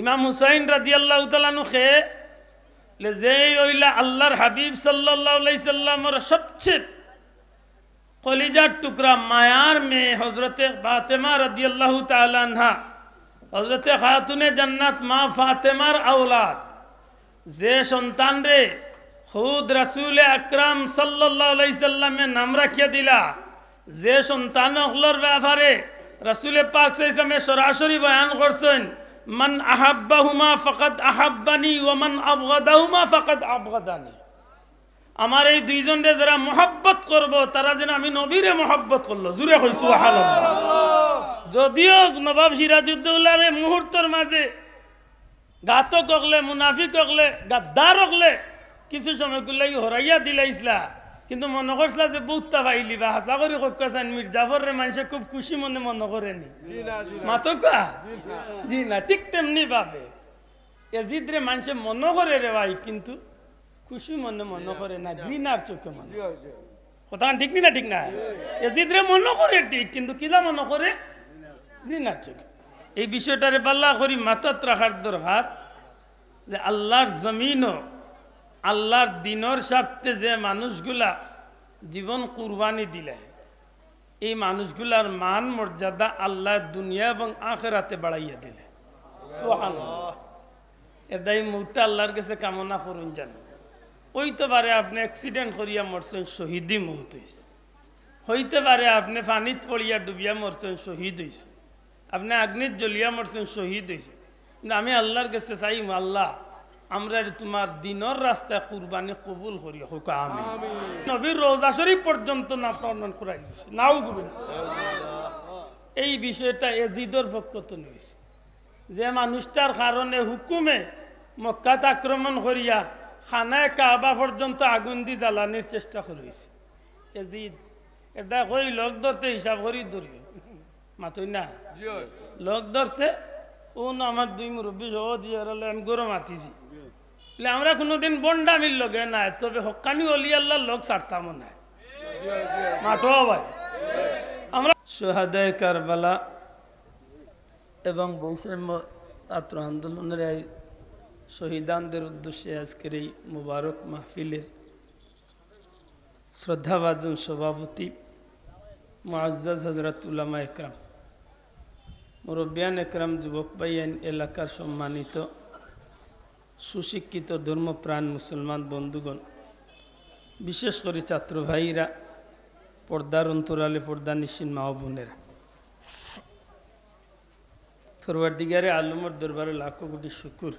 ইমাম হুসাইন রাজিয়াল্লাহ তালানু খে যেই ওইলা আল্লাহর হাবিব সাল্লাহামর সবচেয়ে কলিজার টুকরা মায়ার মেয়ে হজরতে ফাতেমা আল্লাহ তালানহা হজরতে খাতুনে জান্নাত মা ফাতেমার আওলাদ যে সন্তান রে খুদ রাসুল আকরাম সাল্লাহামে নাম রাখিয়া দিলা যে সন্তান হলর ব্যাপারে রাসুলে পাক ইসলামে সরাসরি বয়ান করছেন মান আহাব্বাহুমা ফকাত আহাব্বানি ও মান আবগাদাহুমা ফকত আবগাদানি আমার এই দুইজনরে যারা মহাব্বত করব তারা যেন আমি নবীরে মহাব্বত করলো জুড়ে হয়েছি যদিও নবাব সিরাজুদ্দৌলারে মুহূর্তর মাঝে গাতক অগলে মুনাফিক অগলে গাদ্দার অগলে কিছু সময় গুলাই হরাইয়া দিলাইছিলা কিন্তু মনে করছিল যে বৌত্তা পাইলি বা হাসা করি কক্কাছেন মির্জাফর রে মানুষের খুব খুশি মনে মনে করেনি কা জি না ঠিক তেমনি ভাবে এজিদ রে মানুষে মনে করে রে ভাই কিন্তু খুশি মনে মনে করে না না চোখে মনে কথা ঠিক নি না ঠিক না এজিদ রে মনে করে ঠিক কিন্তু কিলা মনে করে না চোখে এই বিষয়টারে পাল্লা করি মাথাত রাখার দরকার যে আল্লাহর জমিনও আল্লাহর দিনর স্বার্থে যে মানুষগুলা জীবন কুরবানি দিলে এই মানুষগুলার মান মর্যাদা আল্লাহ দুনিয়া এবং আখেরাতে বাড়াইয়া দিলে সোহান এদাই মুহূর্তে আল্লাহর কাছে কামনা করুন জান ওই তো পারে আপনি অ্যাক্সিডেন্ট করিয়া মরছেন শহীদই মুহূর্ত হয়েছে হইতে পারে আপনি পানিত পড়িয়া ডুবিয়া মরছেন শহীদ হয়েছে আপনি আগ্নিত জ্বলিয়া মরছেন শহীদ হয়েছে কিন্তু আমি আল্লাহর কাছে চাইম আল্লাহ আমরা তোমার দিনের রাস্তায় কুরবানি কবুল করি হোক আমি নবীর রোজা শরীফ পর্যন্ত না সম্মান করাই দিছে নাও এই বিষয়টা এজিদর পক্ষত নিয়েছে যে মানুষটার কারণে হুকুমে মক্কাত আক্রমণ করিয়া খানায় কাবা পর্যন্ত আগুন দি জ্বালানির চেষ্টা করেছে এজিদ এটা কই লোক ধরতে হিসাব করি ধরি মাতুই না লোক ধরতে ও না আমার দুই মুরব্বী সহ দিয়ে আমি গরম আতিছি আমরা কোনোদিন বন্ডা মিল গে নাই তবে হকানি অলি আল্লাহর লোক ছাড়তাম না মাতো ভাই আমরা কারবালা এবং বৈষম্য ছাত্র আন্দোলনের এই শহীদানদের উদ্দেশ্যে আজকের এই মুবারক মাহফিলের শ্রদ্ধাভাজন সভাপতি মুআজ্জাজ হজরতুল্লামা একরাম মুরব্বিয়ান একরাম যুবক বাইয়ান এলাকার সম্মানিত সুশিক্ষিত ধর্মপ্রাণ মুসলমান বন্ধুগণ বিশেষ করে ছাত্র ভাইরা পর্দার অন্তরালে পর্দা নিশ্চিন মা বোনেরা ফরবার দিগারে আলমর দরবারে লাখো কোটি শুকুর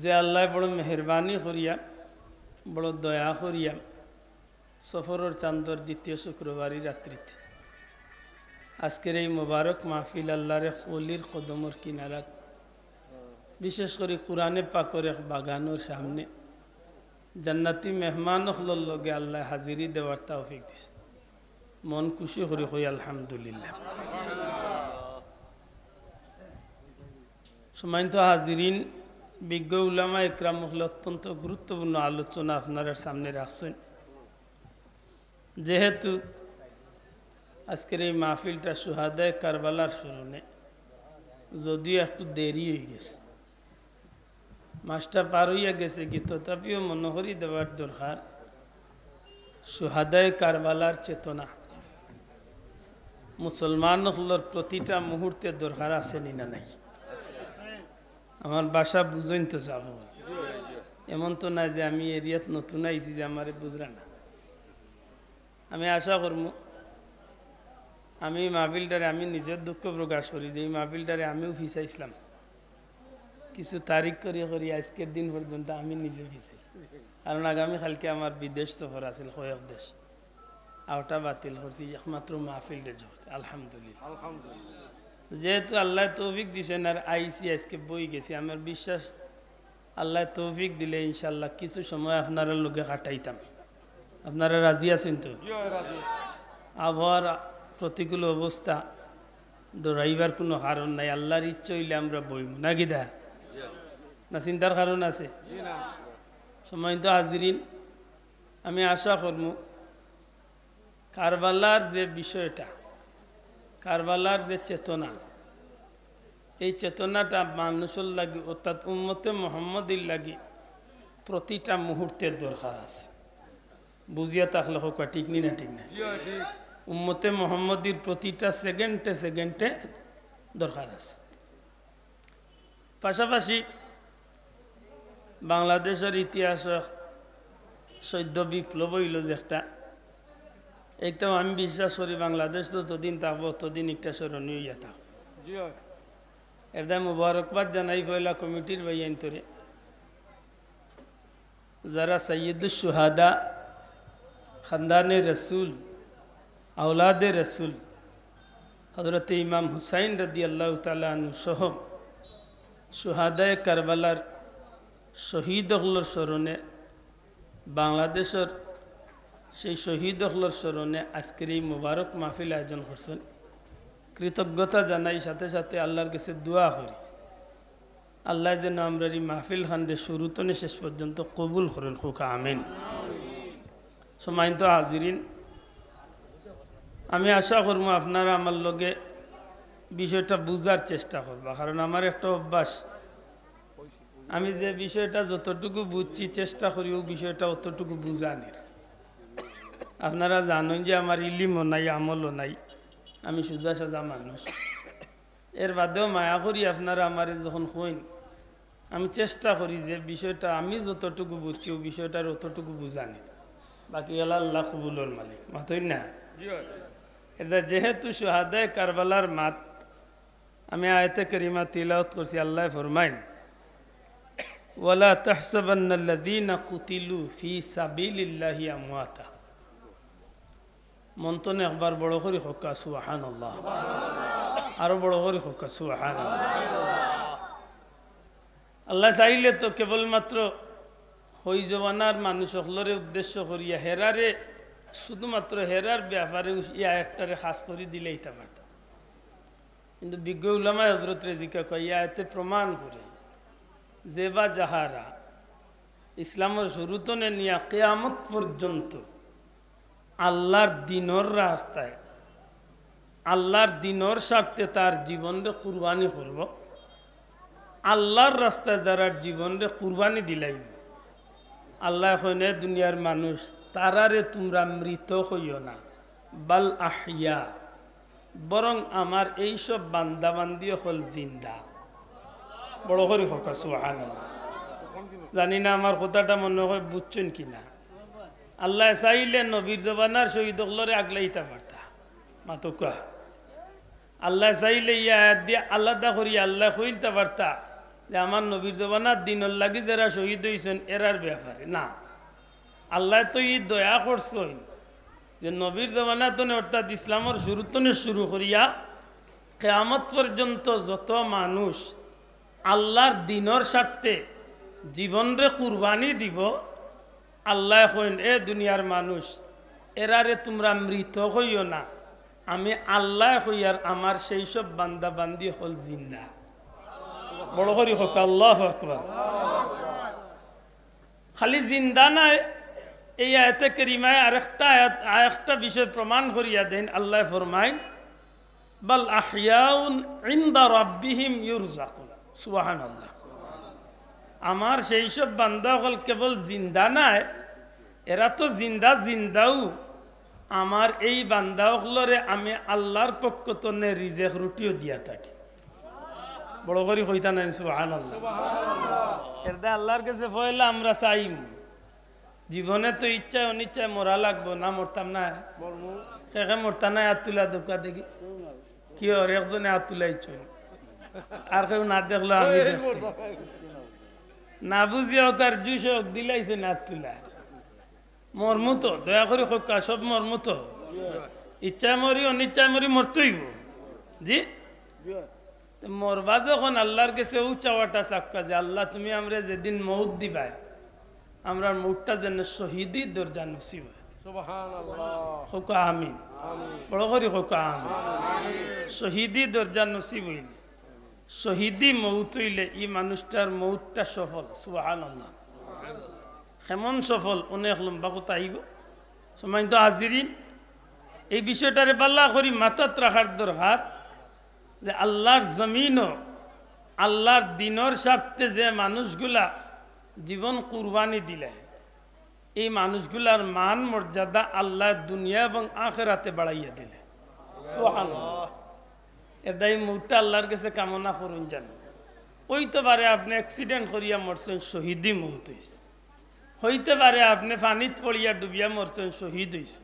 যে আল্লাহ বড় মেহরবানি করিয়া বড় দয়া করিয়া সফরের চান্দর দ্বিতীয় শুক্রবারই রাত্রিতে আজকের এই মোবারক মাহফিল আল্লাহরে কলির কদমর কিনারাত বিশেষ করে কোরআনে পাকর এক বাগানোর সামনে জান্নাতি মেহমান হলর লগে আল্লাহ হাজিরি দেওয়ার তাওফিক দিছে মন খুশি করে হই আলহামদুলিল্লাহ সময়ন্ত হাজিরিন বিজ্ঞ উলামা ইকরাম অত্যন্ত গুরুত্বপূর্ণ আলোচনা আপনারা সামনে রাখছেন যেহেতু আজকের এই মাহফিলটা সুহাদায় কারবালার শুরু যদিও একটু দেরি হয়ে গেছে মাস্টার পার হইয়া গেছে কি তথাপিও মনে করি দেওয়ার দরকার সুহাদায় কারবালার চেতনা মুসলমান হলোর প্রতিটা মুহূর্তে দরকার আছে নি না নাই আমার বাসা বুঝইন তো যাব এমন তো না যে আমি এরিয়াত নতুন আইছি যে আমার বুঝলে না আমি আশা করব আমি মাহবিলটারে আমি নিজের দুঃখ প্রকাশ করি যে এই মাহবিলটারে আমিও ফিসাইছিলাম কিছু তারিখ করিয়ে করি আজকের দিন পর্যন্ত আমি নিজে গেছি কারণ কালকে আমার বিদেশ সফর আছিল কয়েক দেশ আওটা বাতিল করছি একমাত্র মাহফিল রেজ আলহামদুলিল্লাহ যেহেতু আল্লাহ তৌফিক দিছেন আর আইসি আজকে বই গেছি আমার বিশ্বাস আল্লাহ তৌফিক দিলে ইনশাল্লাহ কিছু সময় আপনারা লোকে কাটাইতাম আপনারা রাজি আছেন তো আবহাওয়ার প্রতিকূল অবস্থা ডরাইবার কোনো কারণ নাই আল্লাহর ইচ্ছা হইলে আমরা বইব না গিদা না চিন্তার কারণ আছে সময় তো হাজিরিন আমি আশা করব কারবালার যে বিষয়টা কারবালার যে চেতনা এই চেতনাটা মানুষের লাগি অর্থাৎ উন্মতে মোহাম্মদের লাগি প্রতিটা মুহূর্তের দরকার আছে বুঝিয়া তাহলে হোক ঠিক নি না ঠিক না উম্মতে মোহাম্মদীর প্রতিটা সেকেন্ডে সেকেন্ডে দরকার আছে পাশাপাশি বাংলাদেশের ইতিহাস সদ্য বিপ্লব হইল যে একটা একটাও আমি বিশ্বাস করি বাংলাদেশ তো তদিন থাকবো তদিন একটা স্মরণীয় ইয়া থাকবো এটা মুবারকবাদ জানাই পয়লা কমিটির বাইয়ান তোরে যারা সুহাদা খান্দানে রসুল আউলাদে রসুল হজরত ইমাম হুসাইন রদি আল্লাহ তালু সহ সুহাদায় কারবালার শহীদকলর স্মরণে বাংলাদেশের সেই শহীদকলর স্মরণে আজকের এই মুবারক মাহফিল আয়োজন করছেন কৃতজ্ঞতা জানাই সাথে সাথে আল্লাহর কাছে দোয়া করি আল্লাহ যেন আমরা এই মাহফিল খান্ডে শুরু শেষ পর্যন্ত কবুল করেন হুকা আমিন সময় তো হাজিরিন আমি আশা করব আপনারা আমার লগে বিষয়টা বুঝার চেষ্টা করবা কারণ আমার একটা অভ্যাস আমি যে বিষয়টা যতটুকু বুঝছি চেষ্টা করি ও বিষয়টা অতটুকু বুঝানির আপনারা জানেন যে আমার ইলিমও নাই আমলও নাই আমি সোজা সাজা মানুষ এর বাদেও মায়া করি আপনারা আমার যখন হইন আমি চেষ্টা করি যে বিষয়টা আমি যতটুকু বুঝছি ও বিষয়টার অতটুকু বুঝানি বাকি আল্লাহ কবুলর মালিক মাথই না এটা যেহেতু সোহাদে কারবালার মাত আমি আয়তে করিমা তিলাওত করছি আল্লাহ ফরমাইন ولا تحسبن الذين قتلوا في سبيل الله امواتا منتن اخبار بڑو خوری خوکا سبحان الله আরো الله করে হোক সুহান আল্লাহ চাইলে তো কেবলমাত্র হই জমানার মানুষ সকলের উদ্দেশ্য حرار سود শুধুমাত্র حرار بیافار یا একটারে خاص করে دلائی تا পারতাম اندو بگو علماء حضرت رزی کا کوئی آیت پرمان করে জেবা জাহারা ইসলামের শুরুতনে নিয়া কেয়ামত পর্যন্ত আল্লাহর দিনর রাস্তায় আল্লাহর দিনর স্বার্থে তার জীবনরে কুরবানি করব আল্লাহর রাস্তায় যারা জীবনরে কুরবানি দিলাইব আল্লাহ হইনে দুনিয়ার মানুষ তারারে তোমরা মৃত হইও না বাল আহিয়া বরং আমার এইসব বান্দাবান্দি হল জিন্দা বড় করে হকা জানি না আমার কথাটা মনে হয় বুঝছেন কিনা আল্লাহ চাইলে নবীর জবানার শহীদ হলরে আগলাইতে পারতা কাহ আল্লাহ চাইলে ইয়া দিয়ে আল্লাহ করি আল্লাহ হইলতে পারতা যে আমার নবীর জবানার দিন লাগি যারা শহীদ হয়েছেন এরার ব্যাপারে না আল্লাহ তো ই দয়া করছেন যে নবীর তো অর্থাৎ ইসলামের শুরুতনে শুরু করিয়া কেয়ামত পর্যন্ত যত মানুষ আল্লাহর দিনর স্বার্থে জীবনরে কুরবানি দিব আল্লাহ হইন এ দুনিয়ার মানুষ এরারে তোমরা মৃত হইও না আমি আল্লাহ হইয়ার আমার সেই সব বান্দা বান্দি হল জিন্দা বড় করি হোক আল্লাহ খালি জিন্দা না এই আয়তে কেরিমায় আরেকটা আয়াত আরেকটা বিষয় প্রমাণ করিয়া দেন আল্লাহ ফরমাইন বাল আহিয়াউন ইন্দা রব্বিহিম ইউরজাকুন সুবাহান আমার সেই সব বান্দা হল কেবল জিন্দা নাই এরা তো জিন্দা জিন্দাও আমার এই বান্দা হলরে আমি আল্লাহর পক্ষ তনে রিজেক রুটিও দিয়া থাকি বড় করে কইতা নাই সুবাহান আল্লাহর কাছে ফয়লা আমরা চাইম জীবনে তো ইচ্ছা অনিচ্ছায় মরা লাগবো না মরতাম না কে মরতা নাই হাত তুলা দোকা দেখি কি একজনে হাত তুলাই চল আর কেউ না দেখলো আমি না বুঝিয়ে হোক আর জুস হোক দিলাইছে না তুলা মর্মুত দয়া করে হোক সব মর্মুত ইচ্ছা মরি অনিচ্ছা মরি মরতইব জি মরবা যখন আল্লাহর কাছে ও চাওয়াটা সাক্ষা যে আল্লাহ তুমি আমরা যেদিন মৌত দিবাই আমরা মৌতটা যেন শহীদই দরজা নসিব হোক আমিন বড় করি হোক আমিন শহীদই দরজা নসিব হইলে শহীদি মৌত হইলে এই মানুষটার মৌতটা সফল সুহান আল্লাহ কেমন সফল অনেক লম্বা কথা আইব সময় তো হাজিরিন এই বিষয়টারে পাল্লা করি মাথাত রাখার দরকার যে আল্লাহর জমিনও আল্লাহর দিনের স্বার্থে যে মানুষগুলা জীবন কুরবানি দিলে এই মানুষগুলার মান মর্যাদা আল্লাহ দুনিয়া এবং আখেরাতে বাড়াইয়া দিলে সোহান এদাই মৌটা আল্লাহর কাছে কামনা করুন যান ওই তো পারে আপনি অ্যাক্সিডেন্ট করিয়া মরছেন শহীদই মুহূর্ত হয়েছে হইতে পারে আপনি পানিত পড়িয়া ডুবিয়া মরছেন শহীদ হয়েছে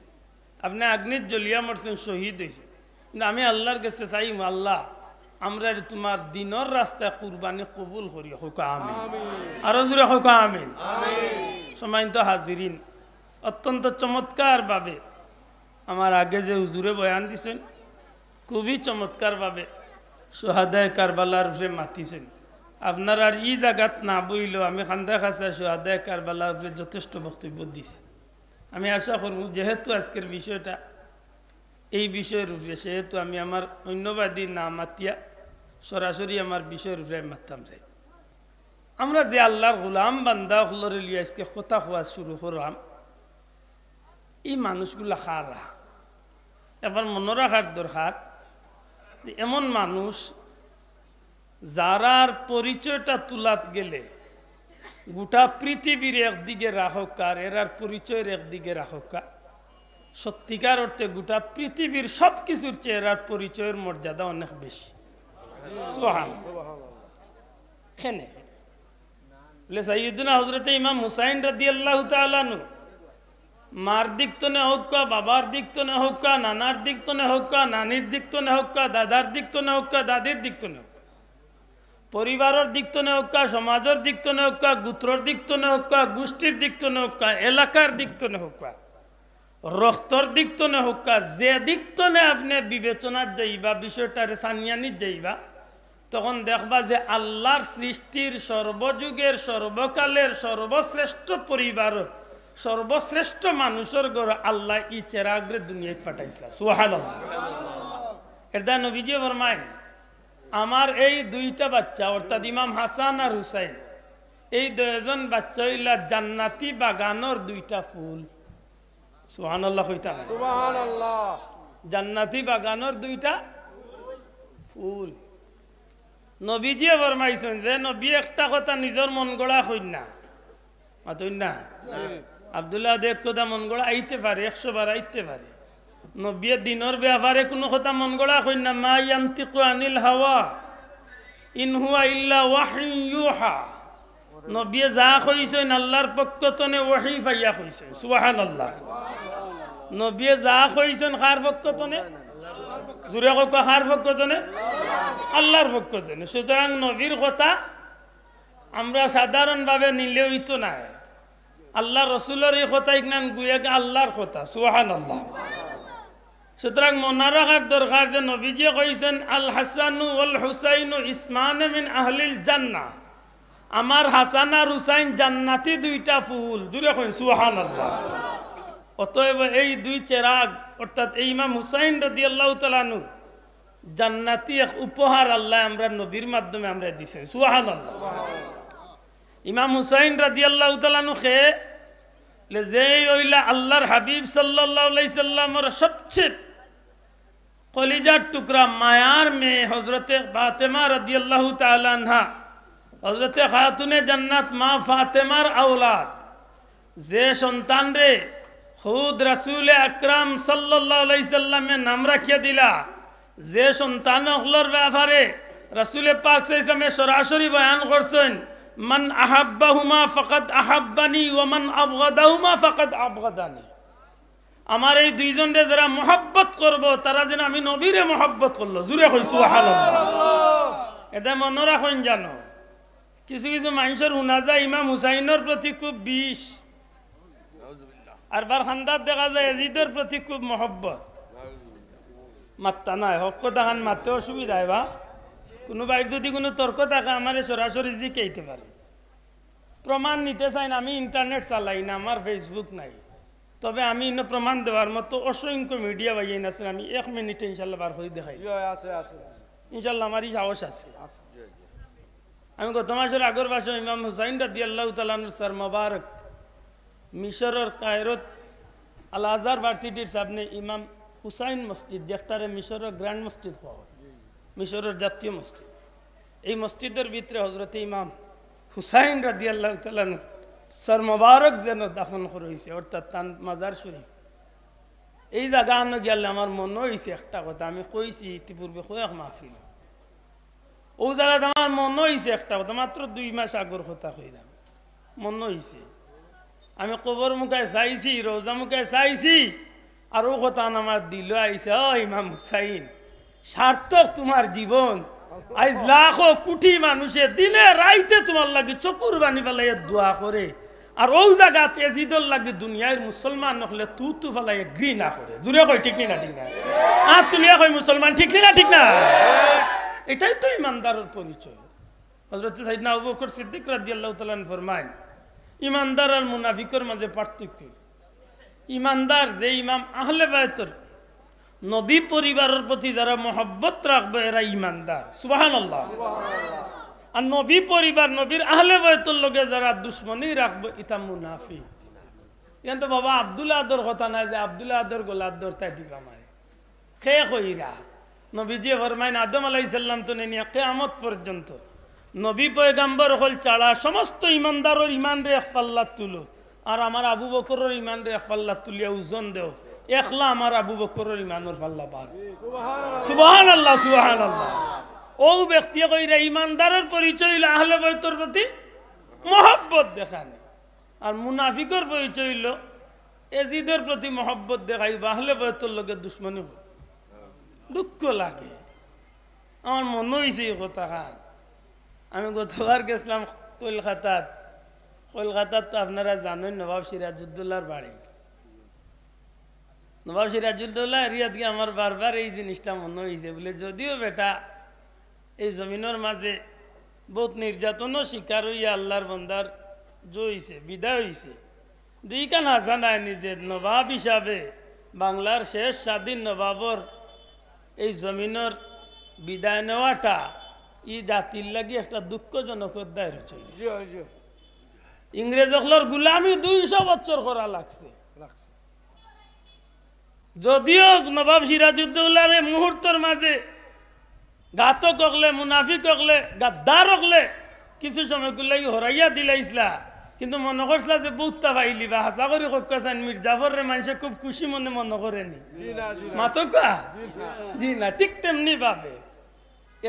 আপনি আগ্নিত জ্বলিয়া মরছেন শহীদ হয়েছে কিন্তু আমি আল্লাহর কাছে চাই আল্লাহ আমরা তোমার দিনের রাস্তায় কুরবানি কবুল করি হোকা আরো জুড়ে হোকা সময় সময়ন্ত হাজিরিন অত্যন্ত ভাবে আমার আগে যে উজুরে বয়ান দিছেন খুবই চমৎকারভাবে সোহাদায় কারবালার উপরে মাতিছেন আপনার আর ই জায়গাত না বইলেও আমি খান্দা খাসা সোহাদায় কারবালার উপরে যথেষ্ট বক্তব্য দিছি আমি আশা করব যেহেতু আজকের বিষয়টা এই বিষয়ের উপরে সেহেতু আমি আমার অন্যবাদী না মাতিয়া সরাসরি আমার বিষয়ের উপরে মাতাম যাই আমরা যে আল্লাহ গুলাম বান্দা হলরে আজকে কথা হওয়া শুরু করলাম এই মানুষগুলা খারা এবার মনে রাখার দরকার এমন মানুষ যারার পরিচয়টা তুলাত গেলে গোটা পৃথিবীর একদিকে রাহকার এরার পরিচয়ের একদিকে রাহকার সত্যিকার অর্থে গোটা পৃথিবীর সব কিছুর চেয়ে এরার পরিচয়ের মর্যাদা অনেক বেশি সোহান বলে হজরতে ইমাম হুসাইন রাদি আল্লাহ তালু মার দিক তো না হোক কা বাবার দিক তো না হোক কা নানার দিক তো না হোক কা নানির দিক তো না হোক কা দাদার দিক তো না হোক কা দাদির দিক তো না হোক পরিবারের দিক তো না হোক কা সমাজের দিক তো না হোক কা গুত্রর দিক তো না হোক কা গোষ্ঠীর দিক তো না হোক কা এলাকার দিক তো না হোক কা রক্তর দিক তো না হোক কা যে দিক তো না আপনি বিবেচনার যাইবা বিষয়টারে সানিয়ানির যাইবা তখন দেখবা যে আল্লাহর সৃষ্টির সর্বযুগের সর্বকালের সর্বশ্রেষ্ঠ পরিবার সর্বশ্রেষ্ঠ মানুষের ঘর আল্লাহ ই চেরাগ্রে দুনিয়ায় পাঠাইছিলা সুহাল এটা নবীজিও বর্মাই আমার এই দুইটা বাচ্চা অর্থাৎ ইমাম হাসান আর হুসাইন এই দুজন বাচ্চা হইলা জান্নাতি বাগানোর দুইটা ফুল সুহান আল্লাহ জান্নাতি বাগানোর দুইটা ফুল নবীজিয়ে ফরমাইছেন যে নবী একটা কথা নিজের মন গড়া হইন না মাতইন না আবদুল্লাহ দেব কোথা মন গড়া আইতে পারে একশো বার আইতে পারে নব্বইয়ের দিনের ব্যাপারে কোনো কথা মন গড়া হই না মা ইয়ান্তিকু আনিল হাওয়া ইনহুয়া ইল্লা ওয়াহিউহা নবীয়ে যা কইছেন আল্লাহর পক্ষতনে ওহি ফাইয়া কইছেন সুবাহান আল্লাহ নবীয়ে যা কইছেন কার পক্ষতনে জুড়ে কক হার পক্ষতনে আল্লাহর পক্ষতনে সুতরাং নবীর কথা আমরা সাধারণভাবে নিলেও ইতো নাই আল্লাহ রসুলের এই কথা ইকনান গুয়াকে আল্লাহর কথা সুহান আল্লাহ সুতরাং মনে রাখার দরকার যে নবীজি কইছেন আল হাসানু আল হুসাইনু ইসমান মিন আহলিল জান্না আমার হাসান আর হুসাইন জান্নাতি দুইটা ফুল দূরে কইন সুহান আল্লাহ অতএব এই দুই চেরাগ অর্থাৎ এই ইমাম হুসাইন রদি আল্লাহ তালানু জান্নাতি এক উপহার আল্লাহ আমরা নবীর মাধ্যমে আমরা দিছে সুহান আল্লাহ ইমাম হুসাইন রাজিয়াল্লাহ তালানুখে যেই ওইলা আল্লাহর হাবিব সাল্লাহ সাল্লামর সবচেয়ে কলিজার টুকরা মায়ার মেয়ে হজরতে ফাতেমা রাজিয়াল্লাহ তালা হজরতে খাতুনে জান্নাত মা ফাতেমার আওলাদ যে সন্তান রে খুদ রসুল আকরাম সাল্লাই নাম রাখিয়া দিলা যে সন্তান হলর ব্যাপারে রসুল পাক সরাসরি বয়ান করছেন মান আহাব্বাহুমা ফকাত আহাব্বানি ওমান আবগাদাহুমা ফকত আবগাদানি আমার এই দুইজনরে যারা মহব্বত করব তারা যেন আমি নবীরে মহব্বত করলো জুড়ে হইছো এটা মনে রাখুন জানো কিছু কিছু মানুষের শুনা যায় ইমাম হুসাইনের প্রতি খুব বিষ আর বার খান্দার দেখা যায় এজিদের প্রতি খুব মহব্বত মাত্তা নাই হক কথা খান মারতে অসুবিধা বা কোনো বাড়ির যদি কোনো তর্ক থাকে আমার সরাসরি কেইতে পারে প্রমাণ নিতে চাই না আমি ইন্টারনেট চালাই না আমার ফেসবুক নাই তবে আমি ইন প্রমাণ দেওয়ার মতো অসংখ্য মিডিয়া বাইয়ে আছে আমি এক মিনিটে ইনশাল্লাহ বার হয়ে দেখাই ইনশাল্লাহ আমারই সাহস আছে আমি গত মাসের আগর বাস ইমাম হুসাইন রাদি আল্লাহ তালানুসার মোবারক মিশরের কায়রত আল আজহার ভার্সিটির সামনে ইমাম হুসাইন মসজিদ যেটারে মিশরের গ্র্যান্ড মসজিদ পাওয়া মিশরের জাতীয় মসজিদ এই মসজিদের ভিতরে হজরত ইমাম হুসাইন রাজি আল্লাহ সর মোবারক যেন দাফন হয়েছে অর্থাৎ তান মাজার শরীফ এই জায়গা আনো গেলে আমার মনে হয়েছে একটা কথা আমি কইছি ইতিপূর্বে কয়েক মাহফিল ও জায়গাতে আমার মনে হয়েছে একটা কথা মাত্র দুই মাস আগর কথা কইলাম মনে হয়েছে আমি কবর মুখে চাইছি রোজা মুখে চাইছি আর ও কথা আমার দিল আইসে ও ইমাম হুসাইন সার্থক তোমার জীবন আজ লাখো কোটি মানুষে দিনে রাইতে তোমার লাগে চকুর বানি ফেলাইয়া দোয়া করে আর ওই জায়গাতে জিদর লাগে দুনিয়ার মুসলমান নহলে তু তু ফেলাইয়া ঘৃণা করে দূরে কই ঠিক না ঠিক না আর তুলিয়া কই মুসলমান ঠিক না ঠিক না এটাই তো ইমানদারের পরিচয় হজরত সাইদনা আবু বকর সিদ্দিক রাদিয়াল্লাহু তাআলা ফরমান ইমানদার আর মুনাফিকের মাঝে পার্থক্য ইমানদার যে ইমাম আহলে বায়তর নবী পরিবারের প্রতি যারা মহব্বত রাখবে এরা ইমানদার সুবাহান আল্লাহ আর নবী পরিবার নবীর আহলে বয়তর লোকে যারা দুশ্মনী রাখবে ইতা মুনাফি কিন্তু বাবা আবদুল্লা আদর কথা নাই যে আবদুল্লা আদর গোলা আদর তাই টিপা মারে খে কইরা নবীজি ফরমাইন আদম আলাইসাল্লাম তো নিয়ে আমত পর্যন্ত নবী পয়গাম্বর হল চালা সমস্ত ইমানদারর ইমান রে আফাল্লা তুলো আর আমার আবু বকরের ইমান রে আফাল্লা তুলিয়া ওজন দেও একলা আমার আবু বকরের ইমানোর পাল্লা পার সুবাহান আল্লাহ সুবাহান আল্লাহ ও ব্যক্তি কইরা ইমানদারের পরিচয় হইল আহলে বৈতর প্রতি মহব্বত দেখানি আর মুনাফিকর পরিচয় হইল এজিদের প্রতি মহব্বত দেখাই বাহলে বয়তর লোকের দুশ্মনী হোক দুঃখ লাগে আমার মনে হয়েছে এই কথা খান আমি গতবার গেছিলাম কলকাতাত কলকাতাত তো আপনারা জানেন নবাব সিরাজুদ্দোল্লার বাড়ি নবাব সিরাজুদ্দৌল্লাহ রিয়াদকে আমার বারবার এই জিনিসটা মনে হয়েছে বলে যদিও বেটা এই জমিনের মাঝে বহুত নির্যাতনও শিকার হইয়া আল্লাহর বন্দার জইছে বিদায় হইছে দুইখান হাসান আয় নিজের নবাব হিসাবে বাংলার শেষ স্বাধীন নবাবর এই জমিনের বিদায় নেওয়াটা ই জাতির লাগি একটা দুঃখজনক অধ্যায় রয়েছে ইংরেজ গুলামি দুইশো বছর করা লাগছে যদিও নবাব সিরাজুদ্দৌলারে মুহূর্তর মাঝে গাতক অকলে মুনাফিক অকলে গাদ্দার অকলে কিছু সময় করলে হরাইয়া দিলাইছিলা কিন্তু মনে করছিলা যে বহুতটা পাইলি বা হাসা করি কক্কাছেন মির জাফরের মানুষে খুব খুশি মনে মনে করেনি মাত জি না ঠিক তেমনি ভাবে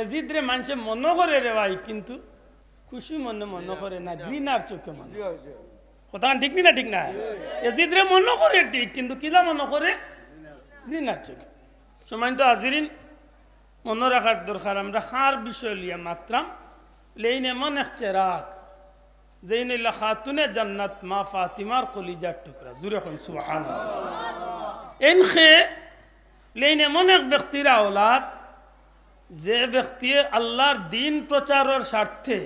এজিদ রে মানুষে মনে করে রে ভাই কিন্তু খুশি মনে মনে করে না না চোখে মনে কথা ঠিক না ঠিক না এজিদ রে মনে করে ঠিক কিন্তু কিলা মনে করে ঋণ আর চোখে তো আজিরিন মনে রাখার দরকার আমরা হার বিষয় লিয়া মাত্রাম লেইনে এমন এক চেরাক যেইন খাতুনে জান্নাত মা ফাতিমার কলিজার টুকরা জুরে হন সুহান এন খেয়ে লেইন মনে এক ব্যক্তিরা ওলাদ যে ব্যক্তি আল্লাহর দিন প্রচারের স্বার্থে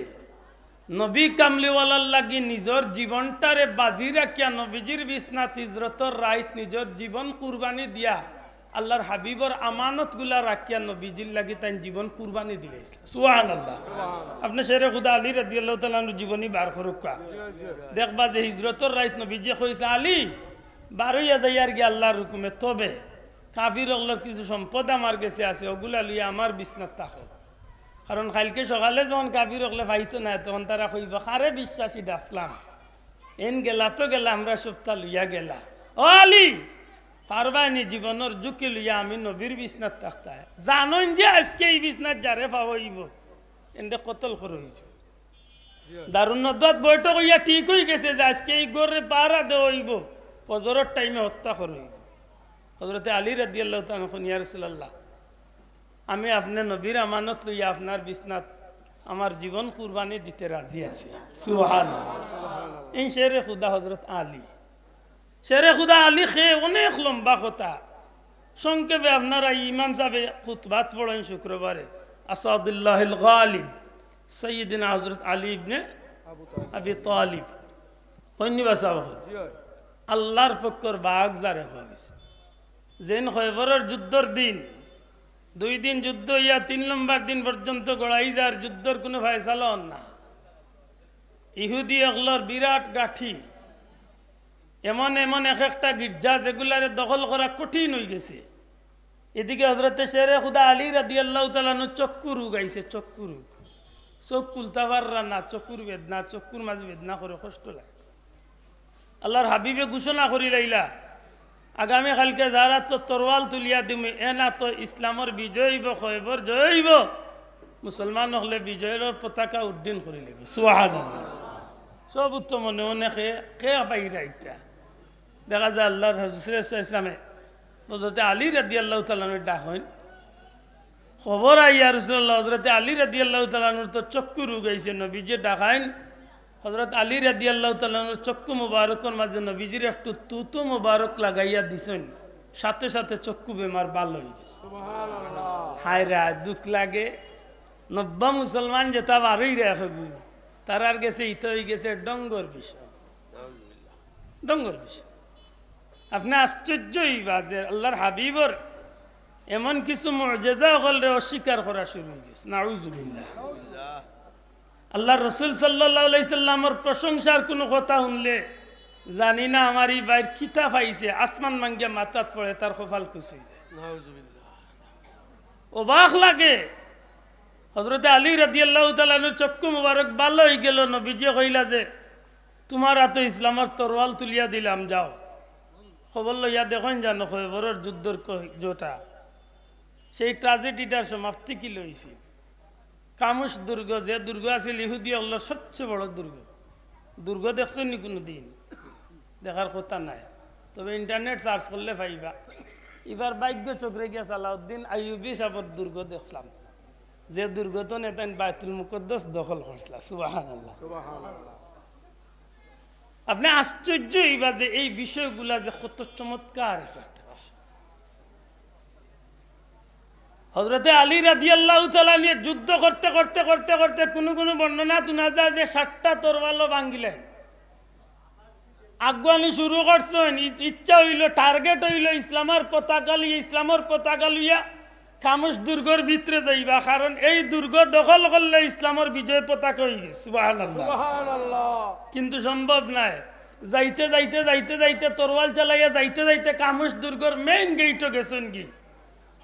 নবী কামলিওয়ালার লাগি নিজের জীবনটারে বাজি রাখিয়া নবীজির বিছনাথ হিজরতর রাইত নিজের জীবন কুরবানি দিয়া আল্লাহর হাবিবর আমানত গুলা রাখিয়া নবীজির লাগি তাই জীবন কুরবানি দিয়েছে সুহান আল্লাহ আপনি সেরে খুদা আলী রাজি আল্লাহ তালুর জীবনী বার করুক দেখবা যে হিজরতর রাইত নবীজি কইছে আলী বারোইয়া যাইয়ার গিয়ে আল্লাহর রুকুমে তবে কাফির কিছু সম্পদ আমার গেছে আছে ওগুলা লইয়া আমার বিছনাথ তাহক কারণ কালকে সকালে যখন কাবির হলে পাইতো না তখন তারা কইব খারে বিশ্বাসী ডাকলাম এন গেলা তো গেলা আমরা সপ্তাহ লইয়া গেলা ও আলি পারবাইনি জীবনের ঝুঁকি লইয়া আমি নবীর বিছনাত থাকতাম জানেন যে আজকে এই বিছনাত যারে পাওয়াইব এনে কতল করে হয়েছে দারুণ নদত বৈঠক হইয়া ঠিক হয়ে গেছে যে আজকে এই গরে পাহারা দেওয়াইব ফজরের টাইমে হত্যা করে হইব হজরতে আলী রাদিয়াল্লাহ শুনিয়া রসুল্লাহ আমি আপনার নবীর আমানত লইয়া আপনার বিছনাত আমার জীবন কুরবানি দিতে রাজি আছি সুহান এই শেরে খুদা হজরত আলী শেরে খুদা আলী খেয়ে অনেক লম্বা কথা সংক্ষেপে আপনারা ইমাম সাহেব খুতবাত পড়েন শুক্রবারে আসাদুল্লাহ গালিব সৈয়দিন হজরত আলী ইবনে আবি তালিব ধন্যবাদ আল্লাহর পক্ষর বাঘ যারে হয়েছে যেন খয়বরের যুদ্ধর দিন দুই দিন যুদ্ধ ইয়া তিন নম্বর দিন পর্যন্ত গড়াই যার যুদ্ধর কোনো ফয়সালা না ইহুদি অগলর বিরাট গাঠি এমন এমন এক একটা গির্জা যেগুলার দখল করা কঠিন হয়ে গেছে এদিকে হজরতে শেরে খুদা আলী রাদি আল্লাহ তালানো চক্কু রোগ আইছে চক্কু রোগ চোখ কুলতা পাররা না চক্কুর বেদনা চক্কুর মাঝে বেদনা করে কষ্ট লাগে আল্লাহর হাবিবে ঘোষণা করি রাইলা আগামী কালকে যারা তো তরোয়াল তুলিয়া দিমি এনা তো ইসলামের বিজয় হইব খৈবর জয় মুসলমান হলে বিজয়ের পতাকা উদ্দিন করে লিবি সুহাদ সব উত্তম মনে মনে খে কে পাইরা এটা দেখা যায় আল্লাহর হজরত ইসলামে হজরতে আলী রাদি আল্লাহ তালানুর ডাক হইন খবর আইয়া রসুল্লাহ হজরতে আলী রাদি আল্লাহ তালানুর তো চক্ষু রুগাইছে নবী যে ডাকাইন হজরত আলী রাদি আল্লাহ তাল্লাহর চক্ষু মুবারকর মাঝে নবীজির একটু তুতু মুবারক লাগাইয়া দিছেন সাথে সাথে চক্ষু বেমার বাল হয়ে গেছে হায় রা দুঃখ লাগে নব্বা মুসলমান তা বারই রে হবু তার আর গেছে ইতে হয়ে গেছে ডঙ্গর বিষয় ডঙ্গর বিষয় আপনি আশ্চর্য ইবা যে আল্লাহর হাবিবর এমন কিছু মর্যাদা হল রে অস্বীকার করা শুরু হয়ে গেছে না আল্লাহ রসুল সাল্লাহামের প্রশংসার কোনো কথা শুনলে জানি না আমার এই বাইর খিতা পাইছে আসমান মাঙ্গিয়া মাথাত পড়ে তার কপাল খুশি যায় অবাক লাগে হজরত আলী রাজি আল্লাহ তালুর চক্ষু মুবারক বাল হয়ে গেল নবীজি কইলা যে তোমার এত ইসলামর তরোয়াল তুলিয়া দিলাম যাও খবর লইয়া দেখেন জানো খবরের যুদ্ধর জোটা সেই ট্রাজেডিটার সমাপ্তি কি লইছিল কামুস দুর্গ যে দুর্গ আছে ইহুদি আল্লাহ সবচেয়ে বড় দুর্গ দুর্গ দেখছেন নি কোনো দিন দেখার কথা নাই তবে ইন্টারনেট সার্চ করলে পাইবা এবার বাক্য চক্রে গিয়া সালাউদ্দিন আইয়ুবি সাপর দুর্গ দেখলাম যে দুর্গ তো নেতেন বায়তুল মুকদ্দস দখল করছিলাম সুবাহান আপনি আশ্চর্য এইবার যে এই বিষয়গুলা যে কত চমৎকার হজরতে আলী আল্লাহ তালানিয়ে যুদ্ধ করতে করতে করতে করতে কোনো কোনো বর্ণনা তুনা যায় যে ষাটটা তোরবালো ভাঙ্গিলেন আগুয়ানি শুরু করছেন ইচ্ছা হইল টার্গেট হইল ইসলামের পতাকা লিয়ে ইসলামের পতাকা লইয়া খামুস দুর্গর ভিতরে যাইবা কারণ এই দুর্গ দখল করলে ইসলামের বিজয় পতাকা হয়ে গেছে কিন্তু সম্ভব নাই যাইতে যাইতে যাইতে যাইতে তরোয়াল চালাইয়া যাইতে যাইতে কামুস দুর্গর মেইন গেইটও গেছেন গিয়ে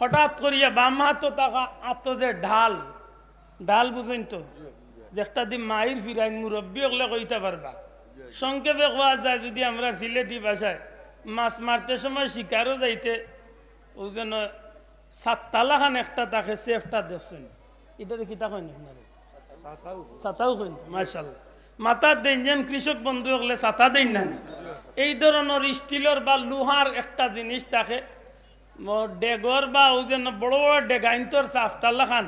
হঠাৎ করিয়া বাম হাত তাকা আত যে ঢাল ঢাল বুঝেন তো একটা দি মায়ের ফিরাই মুরব্বী হলে কইতে পারবা সংক্ষেপে কোয়া যায় যদি আমরা সিলেটি বাসায় মাছ মারতে সময় শিকারও যাইতে যেন সাততালা খান একটা তাকে একটা দেখছেন এটা কিতা কইন আপনার ছাতাও কইন মার্শাল্লাহ মাথা দেন যেন কৃষক বন্ধু হলে ছাতা দেন না এই ধরনের স্টিলের বা লোহার একটা জিনিস তাকে ডেগর বাউ যেন বড় বড় ডেগাইন তোর সাফটার লাখান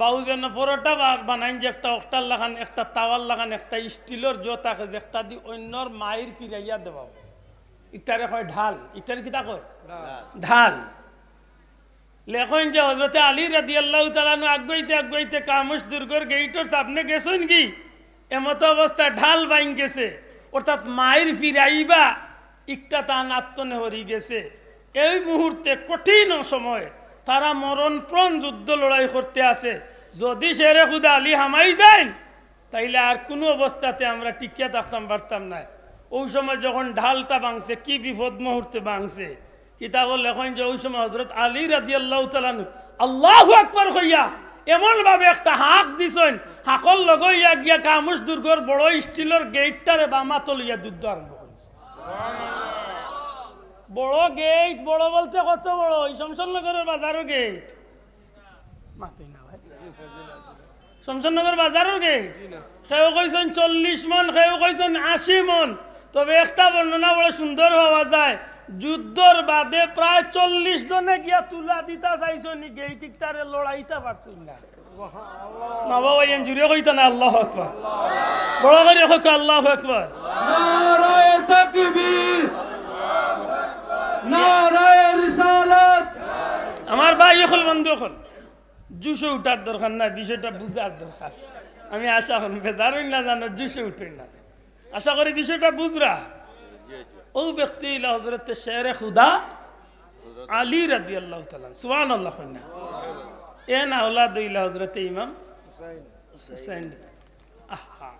বাউ যেন পরোটা বানাইন যে একটা অক্টার লাখান একটা তাওয়ার লাখান একটা স্টিলের জোতা যে একটা দি অন্যর মায়ের ফিরাইয়া দেব ইটারে হয় ঢাল ইটারে কিতা কয় ঢাল লেখন যে হজরতে আলী রাদি আল্লাহ তালানো আগুইতে আগুইতে কামুস দুর্গর গেইটর সামনে গেছেন কি এমতো অবস্থা ঢাল বাইন গেছে অর্থাৎ মায়ের ফিরাইবা ইকটা তান আত্মনে হরি গেছে এই মুহূর্তে কঠিন সময়ে তারা মরণপ্রণ যুদ্ধ লড়াই করতে আছে যদি সেরে খুদা আলী হামাই যায় তাইলে আর কোনো অবস্থাতে আমরা টিকিয়া থাকতাম পারতাম না ওই সময় যখন ঢালটা বাংছে কি বিপদ মুহূর্তে ভাঙছে কিতা বললে এখন যে ওই সময় হজরত আলী রাজি আল্লাহ তালানু আল্লাহ একবার হইয়া ভাবে একটা হাঁক দিছেন হাঁকর লগইয়া গিয়া কামুস দুর্গর বড় স্টিলের বামা তলিয়া যুদ্ধ আরম্ভ করেছে বড় গেট বড় বলতে কত বড় এই শমশাননগরের বাজারও গেট মাতুই না ভাই শমশাননগর বাজারও গেট কেউ কইছেন চল্লিশ মন কেউ কইছেন আশি মন তবে একটা বর্ণনা বড় সুন্দর হওয়া যায় যুদ্ধর বাদে প্রায় চল্লিশ জনে গিয়া তুলা দিতা চাইছ নি গেইটিক তারে লড়াইতা পারছি না আল্লাহ বড় করে আল্লাহ আমার ভাই এখন বন্ধু এখন জুসে উঠার দরকার না বিষয়টা বুঝার দরকার আমি আশা করি বেজারই না জানো জুসে উঠই না আশা করি বিষয়টা বুঝরা ও ব্যক্তি হজরত শের খুদা আলী রাজি আল্লাহ তালাম সুহান আল্লাহ না এ না ওলা দইলা হজরত ইমাম হুসাইন আহা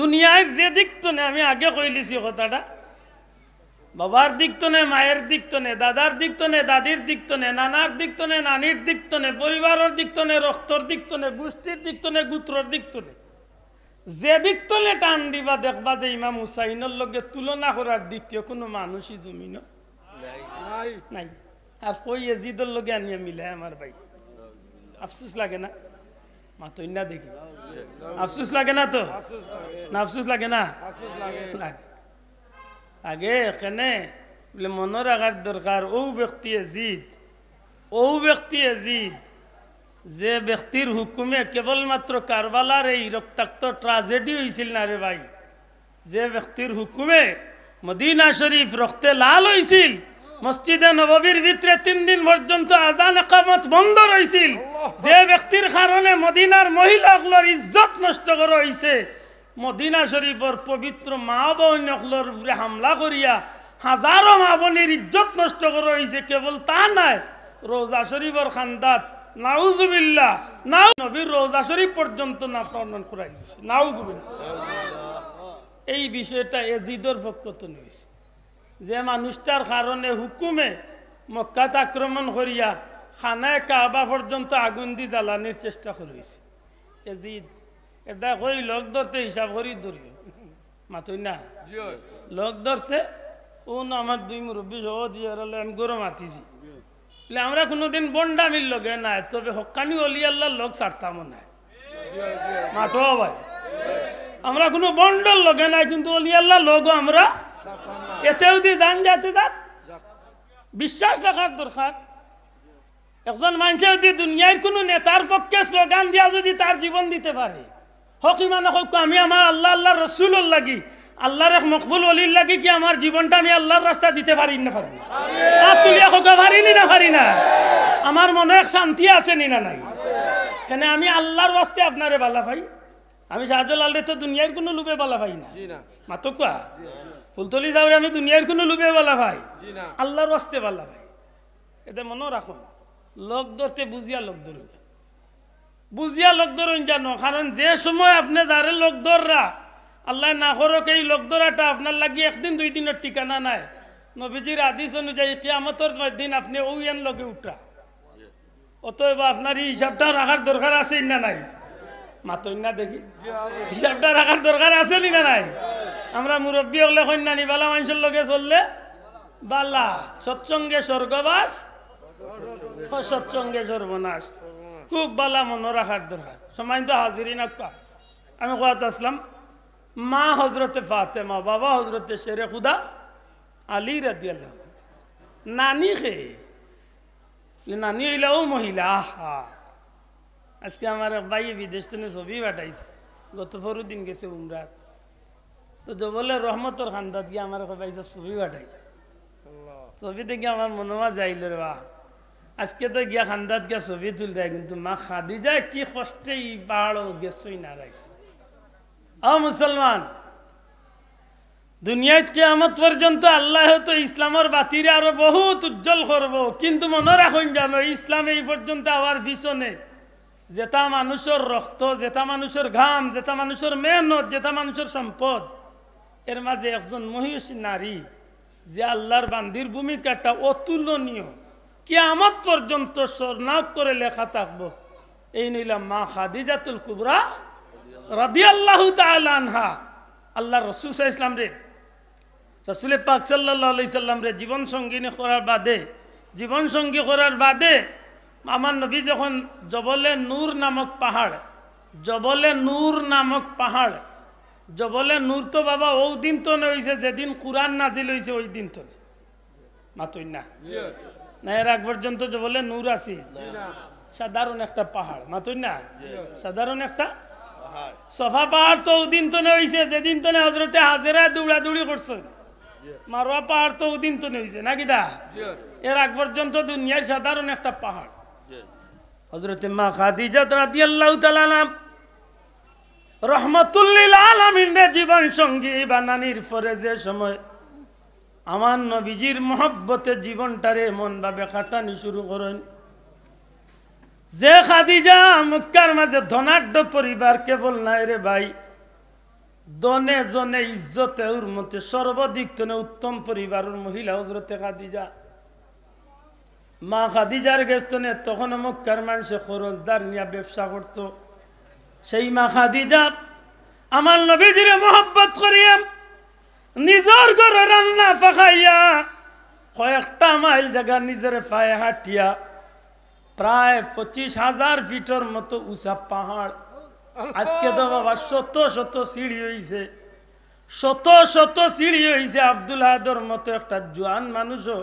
দুনিয়ায় যে দিক তো নে আমি আগে কইলিছি কথাটা বাবার দিক তো নে মায়ের দিক তো নে দাদার দিক তো নে দাদির দিক তো নে নানার দিক তো নে নানির দিক তো নে পরিবারের দিক তো নে রক্তর দিক তো নে গোষ্ঠীর দিক তো নে গুত্রর দিক তো নে যে দিক তো নে টান দিবা দেখবা যে ইমাম হুসাইনের লগে তুলনা করার দ্বিতীয় কোনো মানুষই জমিন নাই আর কই এজিদের লগে আনিয়া মিলে আমার ভাই আফসুস লাগে না মাতই না দেখি আফসুস লাগে না তো না লাগে না লাগে আগে এখানে বলে মনে রাখার দরকার ও ব্যক্তি জিদ ও ব্যক্তি জিদ যে ব্যক্তির হুকুমে কেবলমাত্র কারবালার এই রক্তাক্ত ট্রাজেডি হয়েছিল না রে ভাই যে ব্যক্তির হুকুমে মদিনা শরীফ রক্তে লাল হয়েছিল মসজিদে নবীর ভিতরে তিন দিন পর্যন্ত আজান একামত বন্ধ রয়েছিল যে ব্যক্তির কারণে মদিনার মহিলাগুলোর ইজ্জত নষ্ট করা হয়েছে মদিনা শরীফর পবিত্র মা বোনগুলোর উপরে হামলা করিয়া হাজারো মা বোনের ইজ্জত নষ্ট করা হয়েছে কেবল তা নয় রোজা শরীফর খান্দাত নাউজুবিল্লা নাউ নবীর রোজা শরীফ পর্যন্ত না স্মরণ করাইছে নাউজুবিল্লা এই বিষয়টা এজিদর পক্ষ তো নিয়েছে যে মানুষটার কারণে হুকুমে মক্কাত আক্রমণ করিয়া খানায় কাবা পর্যন্ত আগুন দি জ্বালানির চেষ্টা করেছে এজিদ এটা কই লোক ধরতে হিসাব করি ধরিও মাতুই না লোক ধরতে উন আমার দুই মুরব্বী সহ দিয়ে আমি গরু মাতিছি বলে আমরা কোনোদিন বন্ডামির লগে নাই তবে হকানি অলি আল্লাহর লোক ছাড়তাম না মাতো ভাই আমরা কোনো বন্ডর লগে নাই কিন্তু অলি আল্লাহ লোক আমরা এতে যদি যান যাতে যাক বিশ্বাস রাখার দরকার একজন মানুষের যদি দুনিয়ার কোনো নেতার পক্ষে স্লোগান দিয়া যদি তার জীবন দিতে পারে হক ইমান হক আমি আমার আল্লাহ আল্লাহ রসুলর লাগি আল্লাহর এক মকবুল অলির লাগি কি আমার জীবনটা আমি আল্লাহর রাস্তা দিতে পারি না পারি আর তুলিয়া হোক পারিনি না পারি না আমার মনে এক শান্তি আছে নি না নাই কেন আমি আল্লাহর বাস্তে আপনারে বালা পাই আমি শাহজুল আল্লাহ তো দুনিয়ার কোনো লোভে বালা পাই না মাতো কুয়া ফুলতলি যাওয়ার আমি দুনিয়ার কোনো লুবে বলা ভাই আল্লাহর আসতে বলা ভাই এটা মনে রাখো লোক ধরতে বুঝিয়া লোক ধরুন বুঝিয়া লোক ধরুন জানো কারণ যে সময় আপনি যারে লোক ধররা আল্লাহ না করো এই লোক ধরাটা আপনার লাগিয়ে একদিন দুই দিনের ঠিকানা নাই নবীজির আদিস অনুযায়ী কেয়ামতর দিন আপনি এন লগে উঠা অতএব আপনার এই হিসাবটা রাখার দরকার আছে না নাই মাতই না দেখি হিসাবটা রাখার দরকার আছে না নাই আমরা মুরব্বী হলে কন্যানি বালা মানুষের লোকে চললে বালা সৎসঙ্গে স্বর্গবাস সৎসঙ্গে সর্বনাশ খুব বালা মনে রাখার দরকার সময় তো হাজিরি আমি কোয়াতে আসলাম মা হজরতে মা বাবা হজরতে শেরে খুদা আলী রাজি আল্লাহ নানি খে নানি হইলা ও মহিলা আহা আজকে আমার এক বিদেশ থেকে ছবি পাঠাইছে গত ফরুদিন গেছে উমরা তো বলে রহমতর খান্দাত গিয়ে আমার কবাইছে ছবি পাঠাই ছবি থেকে আমার হয় যাইল রে বা আজকে তো গিয়া খান্দাত গিয়া ছবি যায় কিন্তু মা খাদি যায় কি কষ্টে ই পাহাড় গেছই না রাইছে আ মুসলমান দুনিয়ায় আমত পর্যন্ত আল্লাহ তো ইসলামের বাতিরে আরো বহুত উজ্জ্বল করব কিন্তু মনে রাখুন জানো ইসলাম এই পর্যন্ত আবার পিছনে যেটা মানুষের রক্ত যেটা মানুষের ঘাম যেটা মানুষের মেহনত যেটা মানুষের সম্পদ এর মাঝে একজন মহিষী নারী যে আল্লাহর বান্দির ভূমিকাটা অতুলনীয় আমার পর্যন্ত স্বর্ণাগ করে লেখা থাকবো এই নিলাম মা জাতুল কুবরা রাদি আল্লাহ আনহা আল্লাহ রসুল ইসলাম রে রসুল পাক সাল্লাহাম রে জীবন সঙ্গিনী করার বাদে জীবন সঙ্গী করার বাদে আমার নবী যখন জবলে নূর নামক পাহাড় জবলে নূর নামক পাহাড় যে বলে নূর তো বাবা ও দিন তো হইছে যেদিন কোরআন নাজিল হইছে ওই দিন তো মাতুই না না এর আগ পর্যন্ত যে বলে নূর আছি সাধারণ একটা পাহাড় মাতুই না সাধারণ একটা সফা পাহাড় তো দিন তো হইছে যেদিন তো হজরতে হাজেরা দৌড়ি করছে মারোয়া পাহাড় তো দিন তো হইছে নাকি দা এর আগ পর্যন্ত দুনিয়ার সাধারণ একটা পাহাড় হজরতে মা খাদিজাত রাদিয়াল্লাহু তাআলা রহমতুল্লিল আলমিন জীবন সঙ্গী বানানির পরে যে সময় আমার নবীজির মহব্বতে জীবনটারে এমনভাবে খাটানি শুরু করেন যে খাদিজা মুক্কার মাঝে ধনাঢ্য পরিবার কেবল নাই রে ভাই দনে জনে ইজ্জতে ওর মতে সর্বদিক তনে উত্তম পরিবারের মহিলা হজরতে খাদিজা মা খাদিজার গেস্তনে তখন মুক্কার মানুষে খরচদার নিয়ে ব্যবসা করতো সেই মা খাদিজা আমার নবীজিরে মোহব্বত করিয়াম নিজর ঘরে রান্না পাখাইয়া কয়েকটা মাইল জায়গা নিজের পায়ে হাঁটিয়া প্রায় পঁচিশ হাজার ফিটর মতো উঁচা পাহাড় আজকে তো বাবা শত শত সিঁড়ি হইছে শত শত সিঁড়ি হইছে আব্দুল হাদর মতো একটা জোয়ান মানুষও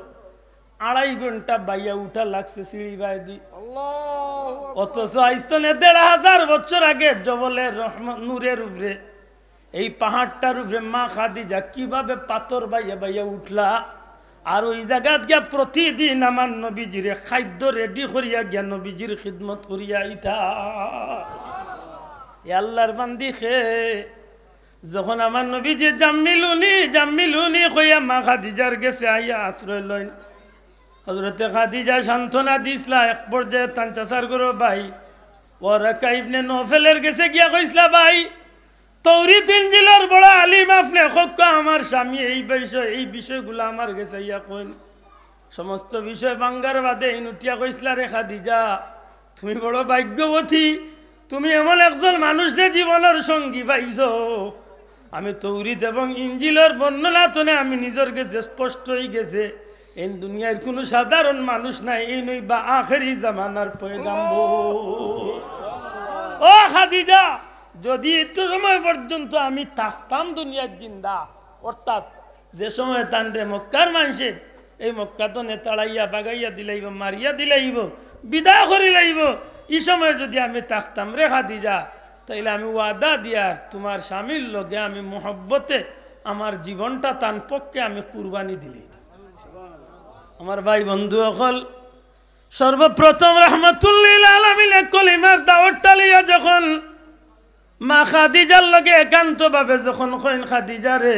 আড়াই ঘন্টা বাইয়া উঠা লাগছে সিঁড়ি বাই দি অথচ আইস্তনে দেড় হাজার বছর আগে জবলের রহমান নূরের উপরে এই পাহাড়টার উপরে মা যা কিভাবে পাথর বাইয়া বাইয়া উঠলা আর ওই জায়গা গিয়া প্রতিদিন আমার নবীজিরে খাদ্য রেডি করিয়া গিয়া নবীজির খিদমত করিয়া ইতা আল্লাহর বান্দি খে যখন আমার নবীজি জাম্মিলুনি জাম্মিলুনি হইয়া মা খাদিজার গেছে আইয়া আশ্রয় লয় হজরতে খাদিজা সান্ত্বনা দিসলা এক পর্যায়ে তানচাচার করো ভাই ওরাকা ইবনে নফেলের গেছে গিয়া কইসলা ভাই তৌরি তিনজিলার বড় আলিম আপনি হক আমার স্বামী এই বিষয় এই বিষয়গুলো আমার গেছে ইয়া কইন সমস্ত বিষয় বাঙ্গার বাদে ইনুটিয়া কইসলা রে খাদিজা তুমি বড় ভাগ্যবতী তুমি এমন একজন মানুষ মানুষকে জীবনের সঙ্গী পাইছ আমি তৌরিত এবং ইঞ্জিলের বর্ণনা তোনে আমি নিজের গেছে স্পষ্ট হয়ে গেছে এই দুনিয়ার কোনো সাধারণ মানুষ নাই এই নই বা আখেরি জামানার পয়গাম্ব ও খাদিজা যদি এত সময় পর্যন্ত আমি থাকতাম দুনিয়ার জিন্দা অর্থাৎ যে সময় তান্ডে মক্কার মানুষের এই মক্কা তো নেতাড়াইয়া বাগাইয়া দিলাইব মারিয়া দিলাইব বিদা করি লাইব এই সময় যদি আমি থাকতাম রে খাদিজা তাইলে আমি ওয়াদা দিয়ার তোমার স্বামীর লগে আমি মোহব্বতে আমার জীবনটা তান পক্ষে আমি কুরবানি দিলি আমার ভাই বন্ধু অকল সর্বপ্রথম রহমতুল্লিল আলমিনে কলিমার দাওয়াতটা লিয়া যখন মা খাদিজার লগে একান্তভাবে যখন কইন খাদিজা রে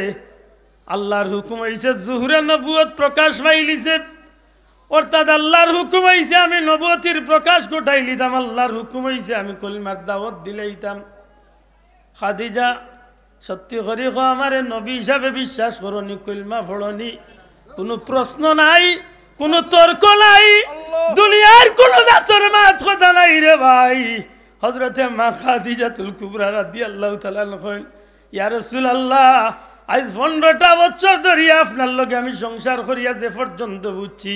আল্লাহর হুকুম হইছে জুহুরে নবুয়ত প্রকাশ পাইলিছে অর্থাৎ আল্লাহর হুকুম হইছে আমি নবতির প্রকাশ ঘটাই লিতাম আল্লাহর হুকুম হইছে আমি কলিমার দাওয়াত দিলাইতাম খাদিজা সত্যি করি আমার নবী হিসাবে বিশ্বাস করনি কলিমা ভরনি কোনো প্রশ্ন নাই কোনো তর্ক নাই দুনিয়ার কোনো দাঁতর মাত কথা নাই রে ভাই হজরতে মা খাদিজাতুল কুবরা রাদি আল্লাহ তালান হইল ইয়ার আল্লাহ আজ পনেরোটা বছর ধরিয়া আপনার লগে আমি সংসার করিয়া যে পর্যন্ত বুঝছি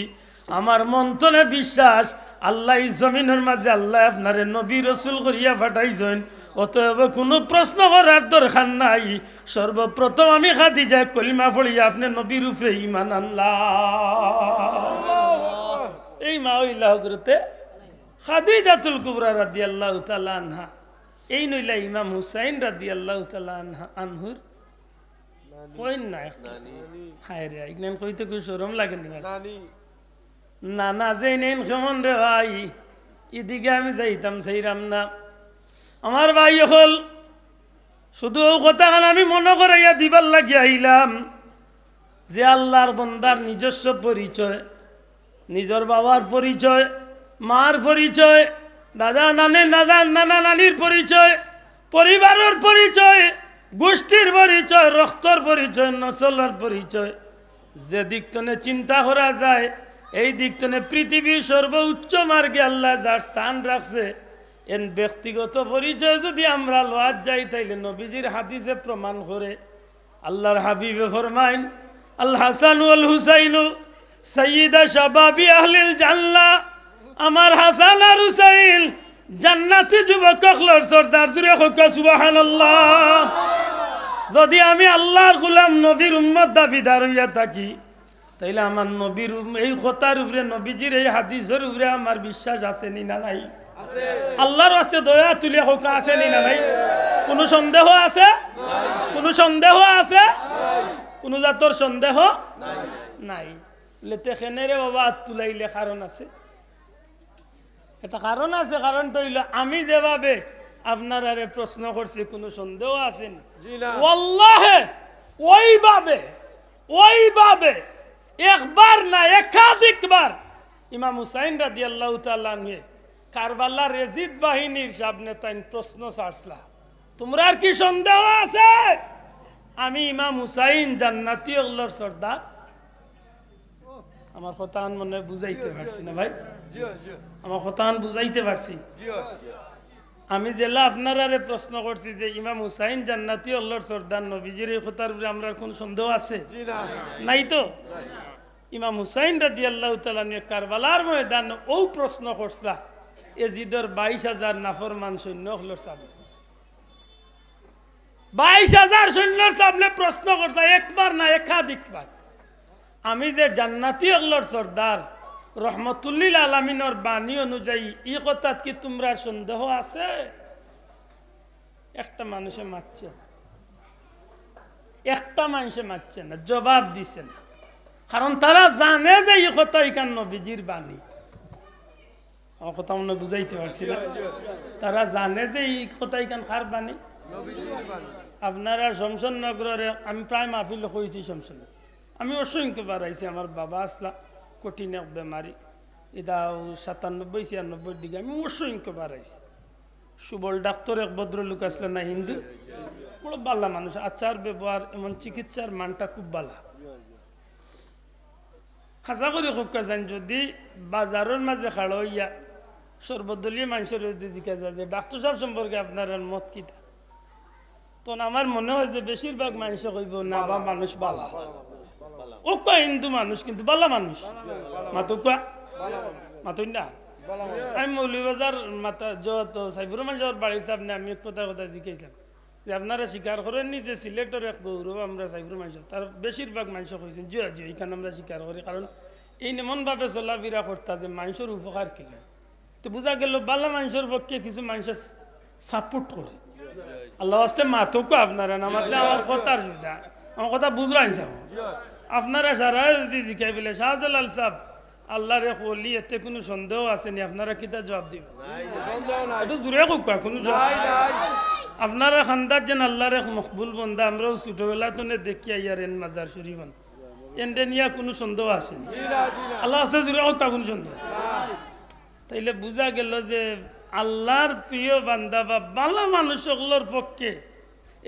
আমার মন্তনে বিশ্বাস আল্লাহ জমিনের মাঝে আল্লাহ আপনারে নবী রসুল করিয়া ফাটাইছেন অতএব কোনো প্রশ্ন করার দরকার নাই সর্বপ্রথম আমি খাদি যাই কলিমা ফলি আপনি নবী রূপে ইমান এই মা ওইলা হজরতে খাদি জাতুল কুবরা রাদি আল্লাহ তালা আনহা এই নইলা ইমাম হুসাইন রাদি আল্লাহ তালা আনহা আনহুর লাগে নানা যে নেন কেমন রে ভাই এদিকে আমি যাইতাম সেইরাম না আমার ভাই হল শুধু কথা আমি মনে করাইয়া দিবার লাগি আইলাম যে আল্লাহর বন্দার নিজস্ব পরিচয় নিজের বাবার পরিচয় মার পরিচয় দাদা নানের দাদা নানা নানির পরিচয় পরিবারের পরিচয় গোষ্ঠীর পরিচয় রক্তর পরিচয় নসলের পরিচয় যে দিক চিন্তা করা যায় এই দিক পৃথিবীর সর্বোচ্চ মার্গে আল্লাহ যার স্থান রাখছে এন ব্যক্তিগত পরিচয় যদি আমরা লোয়ার যাই তাইলে নবীজির হাদিসে প্রমাণ করে আল্লাহর হাবিবে ফরমাইন আল হাসান আল হুসাইনু সৈয়দা সবাবি আহলিল জাল্লা আমার হাসান আর হুসাইন জান্নাতি যুবক কখলর সর্দার জুড়ে হোক আল্লাহ যদি আমি আল্লাহর গুলাম নবীর উম্মত দাবিদার হইয়া থাকি তাইলে আমার নবীর এই কথার উপরে নবীজির এই হাদিসের উপরে আমার বিশ্বাস আছে না নাই আল্লাহর আছে দয়া তুলিয়া হোক আছে নি না ভাই কোনো সন্দেহ আছে কোনো সন্দেহ আছে কোনো জাতর সন্দেহ নাই বলে রে বাবা তুলাইলে কারণ আছে এটা কারণ আছে কারণটা হইল আমি যেভাবে আপনার আরে প্রশ্ন করছি কোনো সন্দেহ আছে ওল্লাহে ওইভাবে ওইভাবে একবার না একাধিকবার ইমাম হুসাইন রাদি আল্লাহ তাল্লাহ নিয়ে কারবাল্লা রেজিদ বাহিনীর সামনে তাই প্রশ্ন ছাড়ছলা তোমরা কি সন্দেহ আছে আমি ইমাম হুসাইন জান্নাতি অল্লর সর্দার আমার কথা মনে বুঝাইতে পারছি না ভাই আমার কথা বুঝাইতে পারছি আমি যেলা আপনারা প্রশ্ন করছি যে ইমাম হুসাইন জান্নাতি অল্লর সর্দার নবীজির এই কথার উপরে আমরা কোন সন্দেহ আছে নাই তো ইমাম হুসাইন রাজি আল্লাহ তালানি কারবালার ময়দান ও প্রশ্ন করছিলাম এজিডর বাইশ হাজার মান সৈন্য হলো সামনে বাইশ হাজার সৈন্যর সামনে প্রশ্ন করছে একবার না একাধিকবার আমি যে জান্নাতি হলোর সর্দার রহমতুল্লিল আলমিনের বাণী অনুযায়ী ই কথা কি তোমরা সন্দেহ আছে একটা মানুষে মারছে একটা মানুষে মারছে না জবাব দিছে না কারণ তারা জানে যে ই কথা ইখান নবীজির বাণী আমার কথা মনে বুঝাইতে পারছি না তারা জানে যে এই কথাই কান খার বাণী আপনারা শমশনগরের আমি প্রায় মাহফিল হয়েছি শমশন আমি অসংখ্য বাড়াইছি আমার বাবা আসলা কঠিন এক বেমারি এটা সাতানব্বই ছিয়ানব্বই দিকে আমি অসংখ্য বাড়াইছি সুবল ডাক্তার এক ভদ্রলোক আসলে না হিন্দু বড় বাল্লা মানুষ আচার ব্যবহার এমন চিকিৎসার মানটা খুব বালা আশা করি খুব কাজ যদি বাজারের মাঝে খাড়া হইয়া সর্বদলীয় মানুষের জিজ্ঞাসা যায় যে ডাক্তার সাহেব সম্পর্কে আপনার মত কি তখন আমার মনে হয় যে বেশিরভাগ মানুষে কইব না বা মানুষ বালা ও কয় হিন্দু মানুষ কিন্তু বালা মানুষ মাতো কয় মাতুই না আমি মৌলিবাজার মাতা আমি কথা কথা জিজ্ঞাসলাম যে আপনারা স্বীকার করেন নি যে সিলেটের এক গৌরব আমরা সাইফুর মানুষ তার বেশিরভাগ মানুষ কইছেন জিয়া জিয়া এখানে আমরা স্বীকার করি কারণ এই চলা চলাফেরা করতা যে মানুষের উপকার কিনা তো বোঝা গেল বালা মানুষের পক্ষে কিছু মানুষের সাপোর্ট করে আল্লাহ আসতে মাথুকো আপনারা না মাতলে আমার কথার সুবিধা আমার কথা বুঝলাম সাহ আপনারা সারা যদি জিকাই বলে শাহজালাল সাহ আল্লাহর হলি এতে কোনো সন্দেহ আসেনি আপনারা কিতা জবাব দিব একটু জোরে কোক কোনো আপনারা খান্দার যেন আল্লাহরে মকবুল বন্ধা আমরাও ছোটবেলা তো দেখি আইয়ার এন মাজার শরীফ এন্ডে নিয়ে কোনো সন্দেহ আসেনি আল্লাহ আছে জোরে কোক কোনো সন্দেহ তাইলে বোঝা গেল যে আল্লাহর প্রিয় বান্দা বা বালা ওগুলোর পক্ষে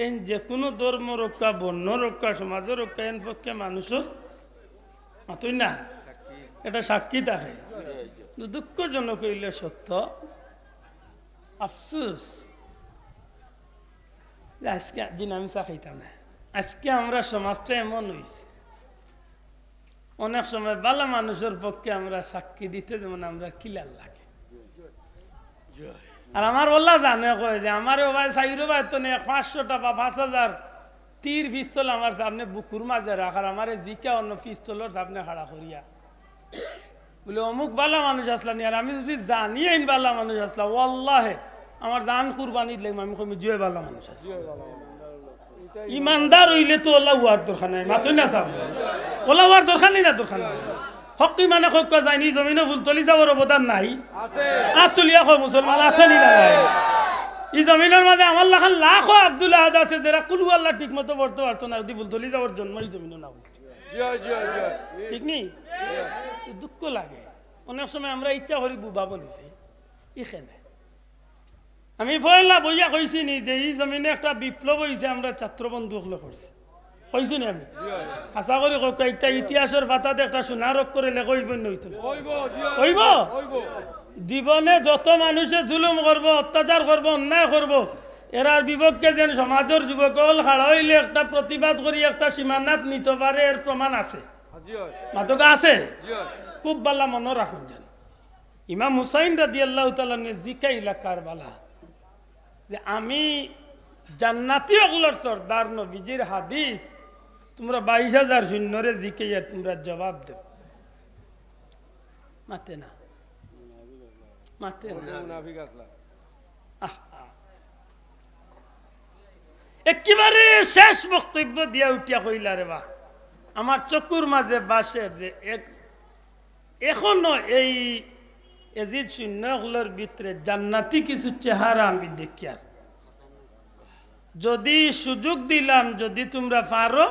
এন যে কোনো ধর্ম রক্ষা বন্য রক্ষা সমাজ রক্ষা এন পক্ষে মানুষের মাতুই না এটা সাক্ষী থাকে দুঃখজনক হইলে সত্য আফসুস আজকে দিন আমি চাকাইতাম না আজকে আমরা সমাজটা এমন হয়েছি অনেক সময় বালা মানুষের পক্ষে আমরা সাক্ষী দিতে যেমন আমরা কিলার লাগে আর আমার বললা জানে কয়ে যে আমার ও ভাই সাইরো ভাই তো নেই পাঁচশো টাকা পাঁচ হাজার তীর পিস্তল আমার সামনে বুকুর মাঝে রাখার আমার জিকা অন্য পিস্তলের সামনে খাড়া করিয়া বলে অমুক বালা মানুষ আসলাম আর আমি যদি জানি আইন বালা মানুষ আসলাম ওল্লাহে আমার জান কুরবানি লাগবে আমি কমি জুয়ে বালা মানুষ আসি ইমানদার হইলে তো ওলা হওয়ার দরকার নাই মাতুই না সাব ওলা হওয়ার দরকার নেই না দরকার নাই হকি মানে যায় নি জমিনে তলি যাবার অবদান নাই আতুলিয়া খো মুসলমান আছে নি ই জমিনের মাঝে আমার লাখান লাখো আব্দুল আহাদ আছে যারা কুলু আল্লাহ ঠিক মতো বর্ত পারতো না যদি তলি যাওয়ার জন্ম এই জমিনে না ঠিক নি দুঃখ লাগে অনেক সময় আমরা ইচ্ছা করি বুবা বলেছি এখানে আমি লাভ বইয়া কইছি নি যে এই জমিনে একটা বিপ্লব হয়েছে আমরা ছাত্র বন্ধুগুলো করছি কইছি না আমি আশা করি একটা ইতিহাসের পাতাতে একটা সোনারক করে লেখইব নইতো কইব জীবনে যত মানুষে জুলুম করব অত্যাচার করব অন্যায় করব এরার বিপক্ষে যেন সমাজের যুবক হারাইলে একটা প্রতিবাদ করি একটা সীমানাত নিতে পারে এর প্রমাণ আছে মাতকা আছে খুব বালা মনে রাখুন যেন ইমাম হুসাইন দাদি আল্লাহ তালে জিকা ইলাকার বালা যে আমি জান্নাতি অগলর সর্দার নবীজির হাদিস তোমরা বাইশ হাজার শূন্যরে জিকে আর তোমরা জবাব দেব মাতে না মাতে একেবারে শেষ বক্তব্য দিয়া উঠিয়া কইলা রে বা আমার চকুর মাঝে বাসের যে এক এখনো এই এজিদ শূন্যগুলোর ভিতরে জান্নাতি কিছু চেহারা আমি দেখি আর যদি সুযোগ দিলাম যদি তোমরা পারো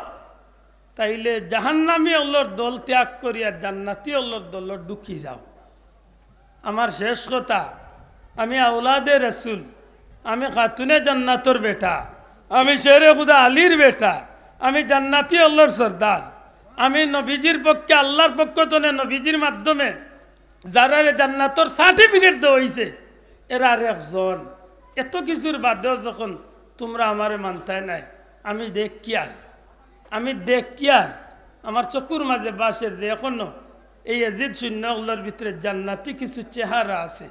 তাইলে জাহান্নামি অল্লোর দল ত্যাগ করিয়া জান্নাতি অল্লোর দল ডুকি যাও আমার শেষ কথা আমি আউলাদে রসুল আমি খাতুনে জান্নাতর বেটা আমি শেরে খুদা আলীর বেটা আমি জান্নাতি অল্লোর সর্দার আমি নবীজির পক্ষে আল্লাহর পক্ষ তনে নবীজির মাধ্যমে যারা জান্নাতর সার্টিফিকেট দেওয়া হয়েছে এরা আর একজন এত কিছুর বাদেও যখন তোমরা আমারে মানতায় নাই আমি দেখ কি আর আমি আর আমার চকুর মাঝে বাসের যে এখনো এই জিদ শূন্যগুলোর ভিতরে জান্নাতি কিছু চেহারা আছে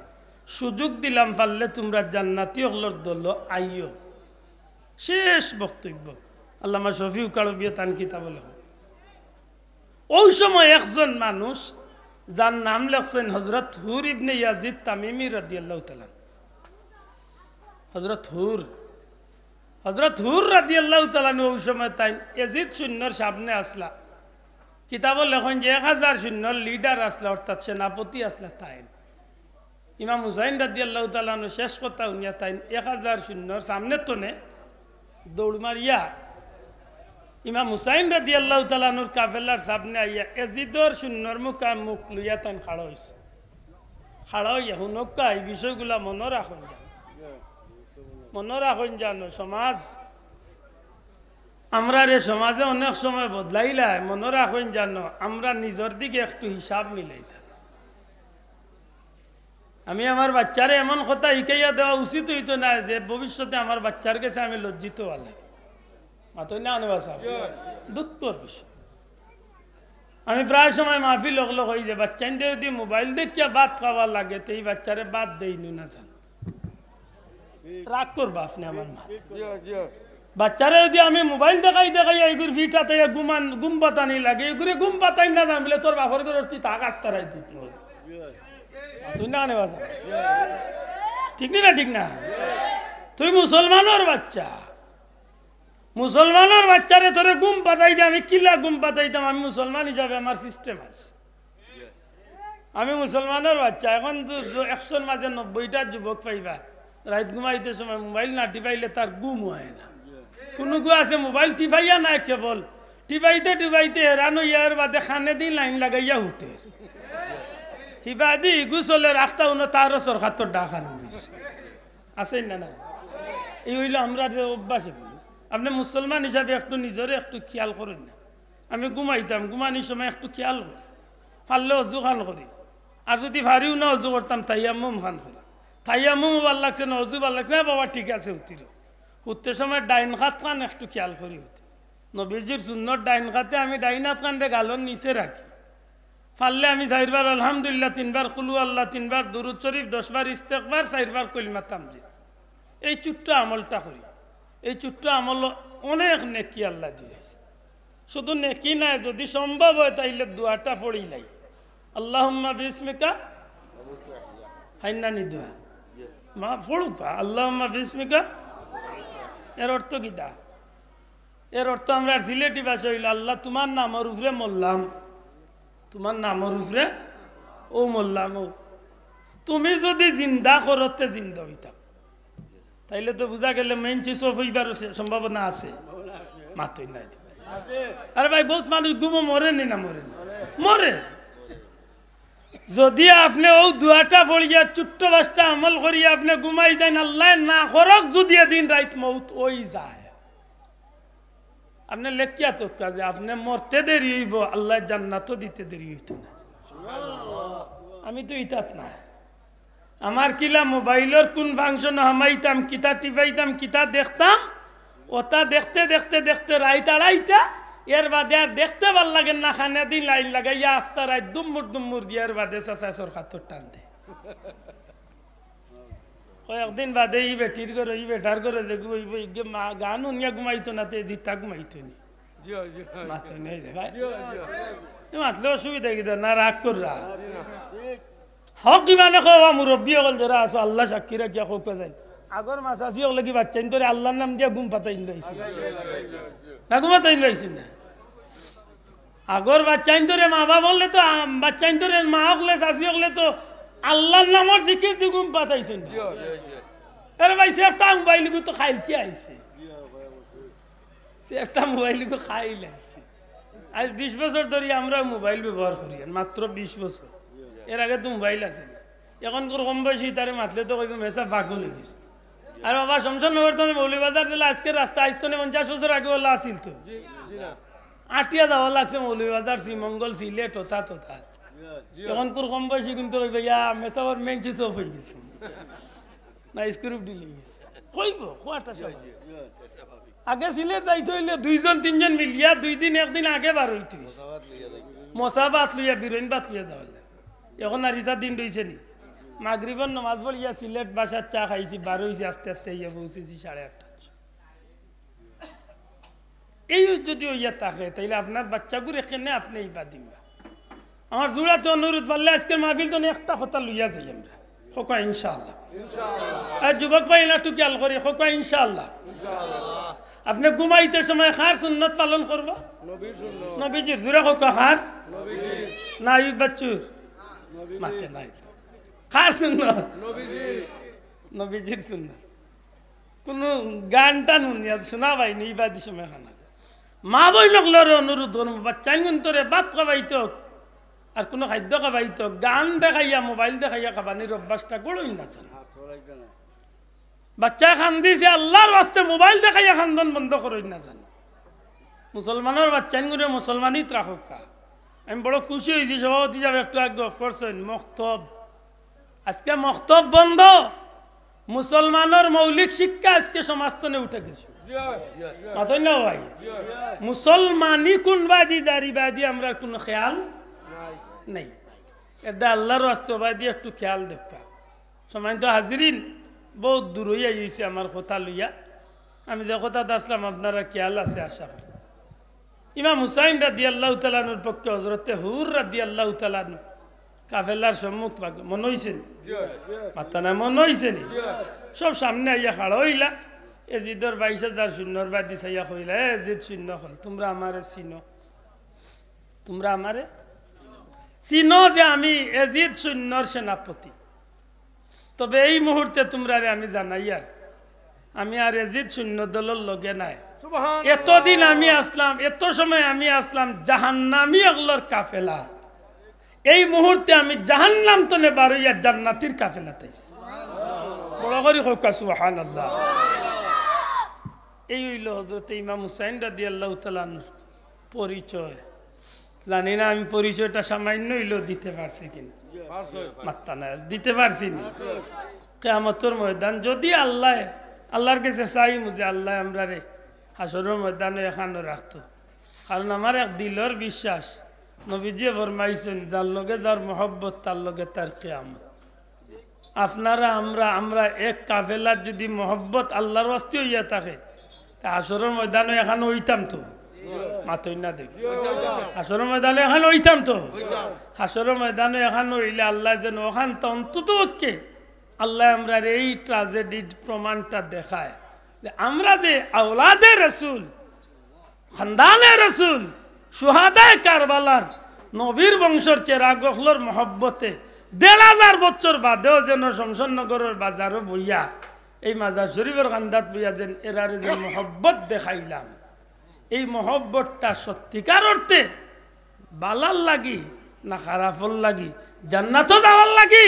সুযোগ দিলাম পারলে তোমরা জান্নাতি ওগুলোর দল আইও শেষ বক্তব্য আল্লামা শফিউ কারবিয়ে তান কিতাব ওই সময় একজন মানুষ যার নাম লেখছেন হজরত হুর ইবনে ইয়াজিদ তামিমি রদিয়াল্লাহ তালান হজরত হুর হজরত হুর রাতি আল্লাহ তালানু ওই সময় তাই এজিদ শূন্যর সামনে আসলা কিতাব লেখন যে এক হাজার শূন্যর লিডার আসলা অর্থাৎ সেনাপতি আসলা তাই ইমাম হুসাইন রাদি আল্লাহ তালানু শেষ কথা উনিয়া তাই এক হাজার শূন্যর সামনে তনে দৌড় মারিয়া ইমাম হুসাইন রাদি আল্লাহ তালানুর কাফেলার সামনে আইয়া এজিদর শূন্যর মুখ মুখ লইয়া তাই খাড়া হয়েছে খাড়া হইয়া হুনকা এই বিষয়গুলা মনে রাখুন যায় মনে রাখুন জানো সমাজ আমরা রে সমাজে অনেক সময় বদলাইলাই মনে রাখুন জানো আমরা নিজের দিকে একটু হিসাব মিলাই আমি আমার বাচ্চারে এমন কথা ইকাইয়া দেওয়া উচিত হইত না যে ভবিষ্যতে আমার বাচ্চার কাছে আমি লজ্জিত আলাই মাথায় না অনেক বাসা দুঃখর বিষয় আমি প্রায় সময় মাফি লগল হই যে বাচ্চা যদি মোবাইল দেখিয়া বাদ খাওয়া লাগে তো এই বাচ্চারে বাদ দেইনি না জান রাগ করবো আপনি আমার মা বাচ্চারে যদি আমি মোবাইল দেখাই দেখাই এগুলো ভিটা থেকে গুমান গুম নেই লাগে এগুলি গুম পাতাই না দাম বলে তোর বাপর করে তুই তাক আস্তারাই তুই তুই না আনে বাসা ঠিক না ঠিক না তুই মুসলমানের বাচ্চা মুসলমানের বাচ্চারে তোরে গুম পাতাই আমি কিলা গুম পাতাইতাম আমি মুসলমান হিসাবে আমার সিস্টেম আছে আমি মুসলমানের বাচ্চা এখন একশোর মাঝে নব্বইটা যুবক পাইবা রাত ঘুমাইতে সময় মোবাইল না টিপাইলে তার গুম হয় না কোনো গু আছে মোবাইল টিপাইয়া না কেবল টিপাইতে টিপাইতে হেরানো ইয়ার বাদে খানে দিন লাইন লাগাইয়া হুতে কিবা গু চলে রাখতা উনো তারও সরকার ডাক আরম্ভ আছে না না এই হইল আমরা অভ্যাস আপনি মুসলমান হিসাবে একটু নিজরে একটু খেয়াল করেন না আমি ঘুমাইতাম ঘুমানির সময় একটু খেয়াল করি পারলে অজু খান করি আর যদি ভারিও না অজু করতাম তাই আমি খান করি তাইয়ামু ভাল লাগছে নজু ভাল লাগছে বাবা ঠিক আছে উঠিল উঠতে সময় ডাইন খাত কান একটু খেয়াল করি উঠি নবীরজির সুন্নত ডাইন খাতে আমি ডাইন হাত কানটা গালন নিচে রাখি পারলে আমি চারবার আলহামদুলিল্লাহ তিনবার কুলু আল্লাহ তিনবার দুরুদ শরীফ দশবার ইস্তেকবার চারবার কলিমা তামজি এই চুট্ট আমলটা করি এই চুট্ট আমল অনেক নেকি আল্লাহ দিয়েছে শুধু নেকি নাই যদি সম্ভব হয় তাইলে দুয়াটা পড়ি লাই আল্লাহ বিস্মিকা হাইনানি দোয়া মা ফড়ুকা আল্লাহ মা বিস্মিকা এর অর্থ গীতা এর অর্থ আমরা সিলেটি ভাষা হইল আল্লাহ তোমার নামর উপরে মল্লাম তোমার নামর উপরে ও মল্লাম ও তুমি যদি জিন্দা করতে জিন্দা হইতাম তাইলে তো বোঝা গেলে মেইন চিজ হইবার সম্ভাবনা আছে মাতই নাই আরে ভাই বহুত মানুষ গুমো মরেনি না মরেনি মরে যদি আপনি ও দুয়াটা পড়িয়া চুট্ট বাসটা আমল করিয়া আপনি ঘুমাই যান আল্লাহ না করক যদি দিন রাইত মৌত ওই যায় আপনি লেখিয়া তো কাজে আপনি মরতে দেরি হইব আল্লাহ জান্নাত দিতে দেরি হইত না আমি তো ইতাত না আমার কিলা মোবাইলের কোন ফাংশন হামাইতাম কিতা টিপাইতাম কিতা দেখতাম ওটা দেখতে দেখতে দেখতে রাইত আড়াইটা এর বাদে আর দেখতে ভাল লাগে না খানে দি লাইন লাগাইয়া আস্তা রায় দুম্মুর দুম্মুর দিয়ে এর বাদে চাচাচর খাতুর টান দে কয়েকদিন বাদে ই বেটির করে ই বেটার করে যে মা গান ঘুমাইতো না তে জিতা ঘুমাইতো নি আছো আল্লাহ যায় মাছ নাম দিয়া ঘুম পাতাইন কাকুমা তাই রাখছেন না আগর বাচ্চাইন ধরে মা বাবা বললে তো বাচ্চাইন ধরে মা হকলে চাষি হকলে তো আল্লাহর নামর জিকির দুগুণ পাতাইছেন আরে ভাই সেফটা মোবাইল তো খাইল কি আইছে সেফটা মোবাইল গু খাইল আইছে আজ বিশ বছর ধরে আমরা মোবাইল ব্যবহার করি মাত্র বিশ বছর এর আগে তো মোবাইল আছে এখন কম বয়সী তারে মাতলে তো কইব মেসা বাঘও লেগেছে আর বাবা শমশানগর তো মৌলিবাজার দিলে আজকে রাস্তা আসতো না পঞ্চাশ বছর আগে ওলা আসিল তো আটিয়া যাওয়া লাগছে মৌলিবাজার শ্রীমঙ্গল সিলে তোতা তোতা যখন তোর কম বয়সী কিন্তু ওই ভাইয়া মেসাবার মেঞ্চি সব হয়ে গেছে না স্ক্রুপ ডিলিং গেছে কইব কোয়াটা সব আগে যাইতে হইলে দুইজন তিনজন মিলিয়া দুই দিন একদিন আগে বার হইতে মশা বাত লইয়া বিরোইন বাত লইয়া যাওয়া এখন আর ইটা দিন রইছে নি মাগরিবের নমাজ পড়িয়া সিলেট বাসার চা খাইছি বারো হয়েছি আস্তে আস্তে ইয়া পৌঁছেছি সাড়ে আটটা এই যদি ইয়া থাকে তাইলে আপনার বাচ্চাগুলো এখানে আপনি বাদ দিবা আমার জোড়া তো অনুরোধ পারলে আজকের মাহফিল তো একটা কথা লইয়া যাই আমরা খোকা ইনশাআল্লাহ আর যুবক ভাই না আল করি খোকা ইনশাআল্লাহ আপনি ঘুমাইতে সময় খার সুন্নত পালন করব নবীজির জোড়া খোকা খার না বাচ্চুর মাতে নাই কার হ্যাঁ, শূন্য নবীজির শূন্য কোন গান টান শুনিয়া শোনা ভাই নি বাদি সময় খানা মা বই লোক লরে অনুরোধ করবো বাচ্চাঙ্গন তোরে বাত খাবাইত আর কোনো খাদ্য খাবাইত গান দেখাইয়া মোবাইল দেখাইয়া খাবানির অভ্যাসটা গড়ই না চল বাচ্চা খান দিছে আল্লাহর বাস্তে মোবাইল দেখাইয়া খান্দন বন্ধ করই না জানো মুসলমানের বাচ্চাঙ্গুরে মুসলমানই ত্রাহক আমি বড় খুশি হয়েছি সভাপতি যাবে একটু আগে অফ করছেন মক্তব আজকে মক্তব বন্ধ মুসলমানের মৌলিক শিক্ষা আজকে সমাজতনে উঠে গেছে ভাই মুসলমানই কোনবাদী বাদি জারি বাদি আমরা কোনো খেয়াল নাই এটা আল্লাহর বাস্তবাদী একটু খেয়াল দেখা সময় তো হাজিরিন বহুত দূর হইয়া গেছে আমার কথা লইয়া আমি যে কথা আসলাম আপনারা খেয়াল আছে আশা করি ইমাম হুসাইন রাদি আল্লাহ তালানুর পক্ষে হজরতে হুর রাদি আল্লাহ তালানু কাফেলার সম্মুখ পাক মনে হয়েছেন মাতা না মনে হয়েছেন সব সামনে আইয়া খাড়া হইলা এ জিদর বাইশ হাজার শূন্যর বা আইয়া কইলা এ জিদ শূন্য হল তোমরা আমারে চিন তোমরা আমারে চিন যে আমি এজিদ শূন্যর সেনাপতি তবে এই মুহূর্তে তোমরা আমি জানাই আর আমি আর এজিদ শূন্য দলের লগে নাই এতদিন আমি আসলাম এত সময় আমি আসলাম জাহান্নামি এগুলোর কাফেলা এই মুহূর্তে আমি জাহান্নাম তনে বারুইয়া জান্নাতির কাফেলাতে বড় করি হোক সুহান আল্লাহ এই হইল হজরত ইমাম হুসাইন রাদি আল্লাহ তালানোর পরিচয় জানি না আমি পরিচয়টা সামান্য হইলেও দিতে পারছি কিনা মাত্তা না দিতে পারছি না কেয়ামতর ময়দান যদি আল্লাহ আল্লাহর কাছে চাই যে আল্লাহ আমরা রে হাসরের ময়দানে এখানো রাখতো কারণ আমার এক দিলর বিশ্বাস নবীজি ফরমাইছেন যার লগে যার মহব্বত তার লগে তার কেয়ামত আপনারা আমরা আমরা এক কাফেলার যদি মহব্বত আল্লাহর অস্তি হইয়া থাকে তা আসরের ময়দানে এখানে হইতাম তো মাতই না দেখি হাসরের ময়দানে এখানে হইতাম তো হাসরের ময়দানে এখানে হইলে আল্লাহ যেন ওখান তো অন্তত ওকে আল্লাহ আমরা এই ট্রাজেডির প্রমাণটা দেখায় যে আমরা যে আওলাদে রসুল খানদানে রসুল সুহাদায় কারবালার নবীর বংশের চেরা গহলোর মহব্বতে দেড় হাজার বছর বাদেও যেন শমশনগরের বাজারও বইয়া এই মাজার শরীফের কান্দাত বইয়া যেন এরারে যে মহব্বত দেখাইলাম এই মহব্বতটা সত্যিকার অর্থে বালার লাগি না খারাপর লাগি জান্নাতও যাওয়ার লাগি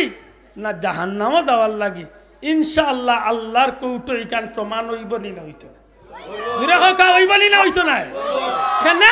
না জাহান্নামও যাওয়ার লাগি ইনশাআল্লাহ আল্লাহর কৌটো এখান প্রমাণ হইব নি না হইতো না হইত না হইতো না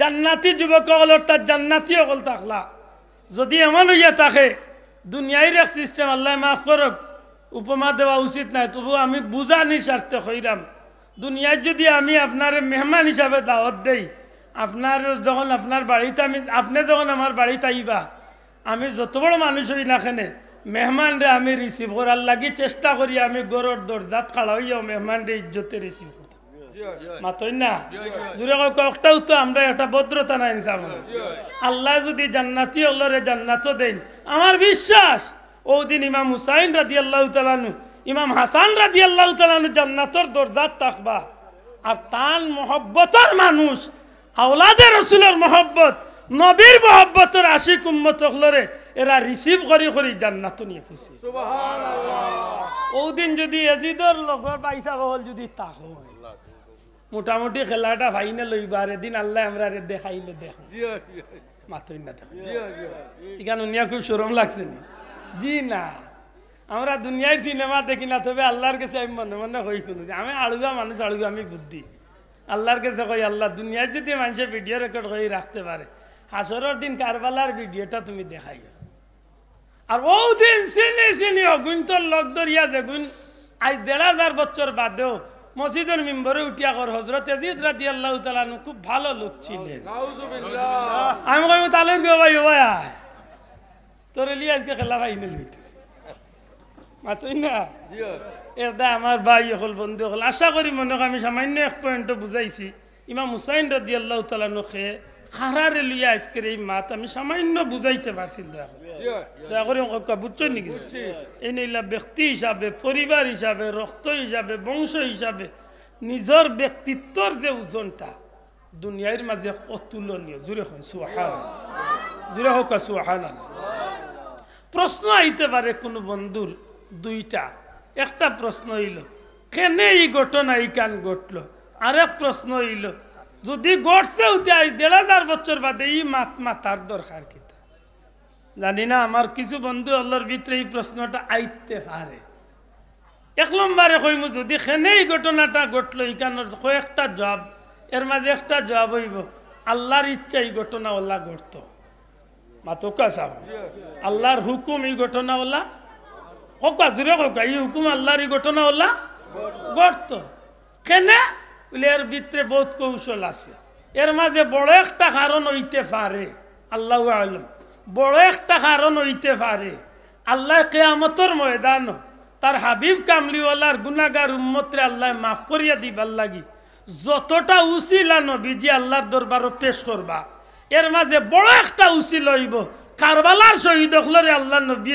জান্নাতি হল তার জান্নাতি অকল তাকলা যদি এমন হইয়া থাকে দুনিয়াই এক সিস্টেম আল্লাহ মাফ করক উপমা দেওয়া উচিত নাই তবু আমি বুঝা নিঃস্বার্থে হইরাম দুনিয়ায় যদি আমি আপনার মেহমান হিসাবে দাওয়াত দেই আপনার যখন আপনার বাড়িতে আমি আপনি যখন আমার বাড়িতে আইবা আমি যত বড় মানুষ হই না কেনে মেহমানরে আমি রিসিভ করার লাগি চেষ্টা করি আমি গরুর দরজাত খাড়া হইয়াও মেহমানরে ইজ্জতে রিসিভ আল্লাহ যদি জান্নাতি অল্লরে জান্নাতও দেন আমার বিশ্বাস ও দিন ইমাম হুসাইন রাজি আল্লাহ ইমাম হাসান রাজি আল্লাহ জান্নাতর দরজার তাকবা আর তার মহব্বতর মানুষ আওলাদের রসুলের মহব্বত নবীর মহব্বতর আশি উম্মত হলরে এরা রিসিভ করি করি জান্নাত নিয়ে খুশি ওদিন যদি এজিদর লগর পাইসা হল যদি তা হয় মোটামুটি খেলাটা ফাইনে লইবার এদিন আল্লাহ আমরা দেখাইলে দেখ মাতই না দেখ এখানে খুব সরম লাগছে নি জি না আমরা দুনিয়ার সিনেমা দেখি না তবে আল্লাহর কাছে আমি মনে মনে হই শুনি আমি আলুয়া মানুষ আলুয়া আমি বুদ্ধি আল্লাহর কাছে কই আল্লাহ দুনিয়ার যদি মানুষে ভিডিও রেকর্ড হয়ে রাখতে পারে হাসরের দিন কারবালার ভিডিওটা তুমি দেখাই আর ও দিন চিনি চিনি অগুণ তোর লোক দরিয়া যেগুন আজ দেড় হাজার বছর বাদেও মসজিদের মিম্বরে উঠিয়া কর হজরত এজিদ রাজি আল্লাহ তালানু খুব ভালো লোক ছিলেন আমি কই তাহলে ভাই ভাই তোর লি আজকে খেলা ভাই নেই মাতুই না এটা আমার ভাই হল বন্ধু হল আশা করি মনে আমি সামান্য এক পয়েন্ট বুঝাইছি ইমাম হুসাইন রাজি আল্লাহ তালানু খেয়ে খারারে লইয়া আজকের এই মাত আমি সামান্য বুঝাইতে পারছি দয়া করে বুঝছ নাকি এই নইলা ব্যক্তি হিসাবে পরিবার হিসাবে রক্ত হিসাবে বংশ হিসাবে নিজের ব্যক্তিত্বর যে ওজনটা দুনিয়ার মাঝে অতুলনীয় জুড়ে হন সুহান জুড়ে হোক সুহান প্রশ্ন আইতে পারে কোনো বন্ধুর দুইটা একটা প্রশ্ন হইল কেন এই ঘটনা এই কান ঘটলো আরেক প্রশ্ন হইল যদি গড়ছে উঠে দেড় হাজার বছর বাদে ই মাত তার দরকার কিতা জানি না আমার কিছু বন্ধু আল্লাহর ভিতরে এই প্রশ্নটা আইতে পারে এক নম্বরে মো যদি সেনে এই ঘটনাটা ঘটলো ইকানোর কয়েকটা জবাব এর মাঝে একটা জবাব হইব আল্লাহর ইচ্ছা এই ঘটনা ওল্লা ঘটত মাতকা সাহ আল্লাহর হুকুম এই ঘটনা ওল্লা জুড়ে ককা এই হুকুম আল্লাহর এই ঘটনা ঘটত কেনে উলিয়ার ভিতরে বহুত কৌশল আছে এর মাঝে বড় একটা কারণ হইতে পারে আল্লাহ আলম বড় একটা কারণ হইতে পারে আল্লাহ কেয়ামতর ময়দান তার হাবিব কামলিওয়ালার গুনাগার উম্মতরে আল্লাহ মাফ করিয়া দিবার লাগি যতটা উচিলা নবীজি আল্লাহর দরবারও পেশ করবা এর মাঝে বড় একটা উচিল হইব কারবালার শহীদ হলরে আল্লাহ নবী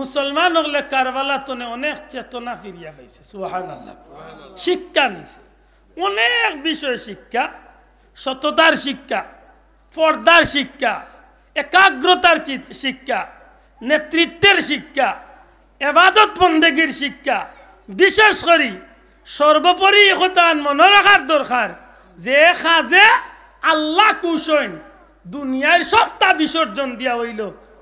মুসলমান হলে কারবালা তনে অনেক চেতনা ফিরিয়া পাইছে সুহান আল্লাহ শিক্ষা নিছে অনেক বিষয় শিক্ষা সততার শিক্ষা পর্দার শিক্ষা একাগ্রতার শিক্ষা নেতৃত্বের শিক্ষা এবাদত বন্দেগীর শিক্ষা বিশেষ করি সর্বোপরি একতা মনে রাখার দরকার যে খাজে আল্লাহ কুশন দুনিয়ার সবটা বিসর্জন দিয়া হইল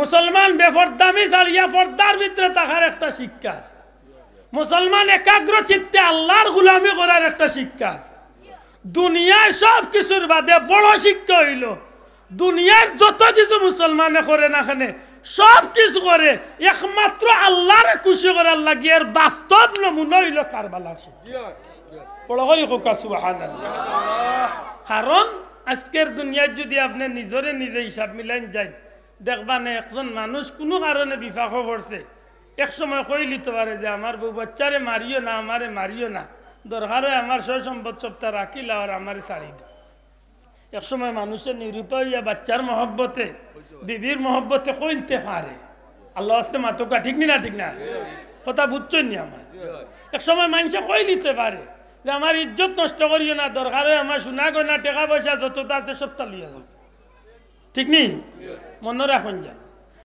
মুসলমান বেফরদামি জালিয়া ফর্দার ভিতরে তাহার একটা শিক্ষা আছে মুসলমান একাগ্র চিত্তে আল্লাহর গুলামি করার একটা শিক্ষা আছে দুনিয়ায় সব কিছুর বাদে বড় শিক্ষা হইল দুনিয়ার যত কিছু মুসলমানে করে না খানে সব কিছু করে একমাত্র আল্লাহর খুশি করার লাগি বাস্তব নমুনা হইল কারবালার কারণ আজকের দুনিয়ার যদি আপনি নিজরে নিজে হিসাব মিলাই যায় দেখবা নে একজন মানুষ কোনো কারণে বিপাক করছে এক সময় কই লিতে পারে যে আমার বউ বাচ্চারে মারিও না আমারে মারিও না দরকারে আমার সব সম্পদ সপ্তাহ রাখিলা আর আমারে সারি দিও এক সময় মানুষের নিরূপায় বাচ্চার মহব্বতে বিবির মহব্বতে কইলতে পারে আল্লাহ আসতে মাতুকা ঠিক না ঠিক না কথা বুঝছেন নি আমার এক সময় মানুষে কই দিতে পারে যে আমার ইজ্জত নষ্ট করিও না দরকার হয় আমার সোনা গয়না টেকা পয়সা যতটা আছে লিয়া যাচ্ছে ঠিক নেই মনে রাখুন যান